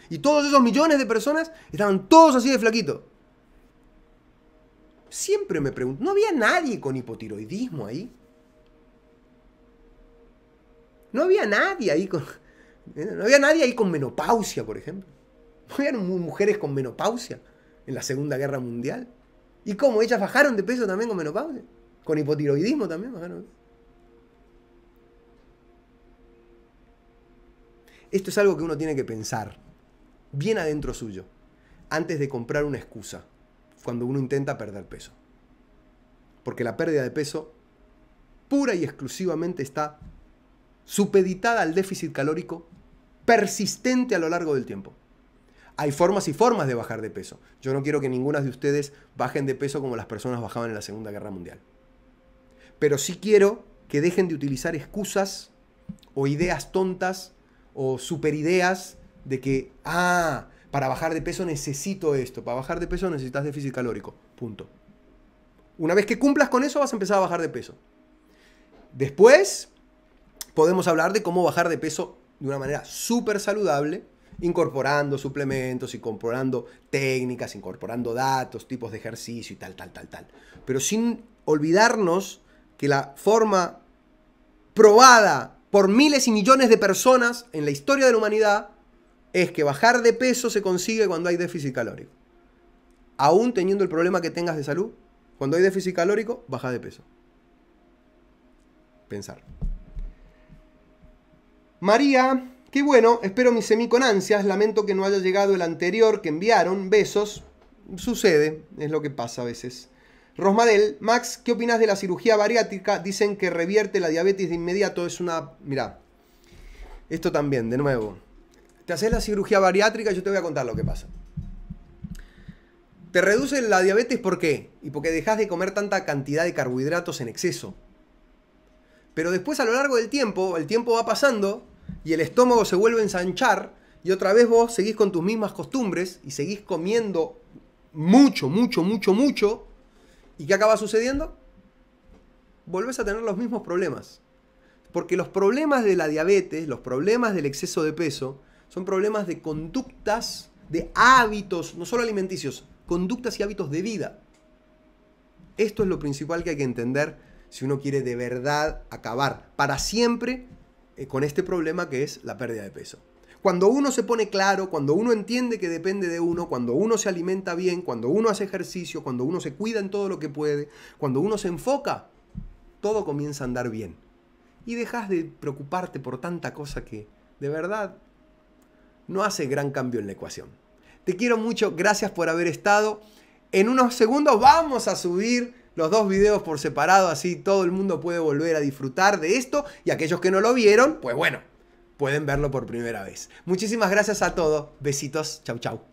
[SPEAKER 1] Y todos esos millones de personas estaban todos así de flaquito. Siempre me pregunto, ¿no había nadie con hipotiroidismo ahí? No había nadie ahí con... No había nadie ahí con menopausia, por ejemplo. No había mujeres con menopausia en la Segunda Guerra Mundial. ¿Y cómo? Ellas bajaron de peso también con menopausia. Con hipotiroidismo también bajaron. Esto es algo que uno tiene que pensar bien adentro suyo, antes de comprar una excusa, cuando uno intenta perder peso. Porque la pérdida de peso pura y exclusivamente está supeditada al déficit calórico persistente a lo largo del tiempo. Hay formas y formas de bajar de peso. Yo no quiero que ninguna de ustedes bajen de peso como las personas bajaban en la Segunda Guerra Mundial. Pero sí quiero que dejen de utilizar excusas o ideas tontas o super ideas de que, ah, para bajar de peso necesito esto, para bajar de peso necesitas déficit calórico, punto. Una vez que cumplas con eso vas a empezar a bajar de peso. Después podemos hablar de cómo bajar de peso de una manera súper saludable, incorporando suplementos, incorporando técnicas, incorporando datos, tipos de ejercicio y tal, tal, tal, tal. Pero sin olvidarnos que la forma probada por miles y millones de personas en la historia de la humanidad es que bajar de peso se consigue cuando hay déficit calórico. Aún teniendo el problema que tengas de salud, cuando hay déficit calórico, baja de peso. Pensar. María, qué bueno, espero mi semi con ansias, lamento que no haya llegado el anterior que enviaron, besos, sucede, es lo que pasa a veces. Rosmadel, Max, ¿qué opinas de la cirugía bariátrica? Dicen que revierte la diabetes de inmediato. Es una. Mirá, esto también, de nuevo. Te haces la cirugía bariátrica, y yo te voy a contar lo que pasa. Te reduce la diabetes ¿por qué? Y porque dejas de comer tanta cantidad de carbohidratos en exceso. Pero después a lo largo del tiempo, el tiempo va pasando y el estómago se vuelve a ensanchar y otra vez vos seguís con tus mismas costumbres y seguís comiendo mucho, mucho, mucho, mucho ¿Y qué acaba sucediendo? Volvés a tener los mismos problemas. Porque los problemas de la diabetes, los problemas del exceso de peso, son problemas de conductas, de hábitos, no solo alimenticios, conductas y hábitos de vida. Esto es lo principal que hay que entender si uno quiere de verdad acabar para siempre eh, con este problema que es la pérdida de peso. Cuando uno se pone claro, cuando uno entiende que depende de uno, cuando uno se alimenta bien, cuando uno hace ejercicio, cuando uno se cuida en todo lo que puede, cuando uno se enfoca, todo comienza a andar bien. Y dejas de preocuparte por tanta cosa que, de verdad, no hace gran cambio en la ecuación. Te quiero mucho, gracias por haber estado. En unos segundos vamos a subir los dos videos por separado, así todo el mundo puede volver a disfrutar de esto. Y aquellos que no lo vieron, pues bueno, pueden verlo por primera vez. Muchísimas gracias a todos. Besitos. Chau, chau.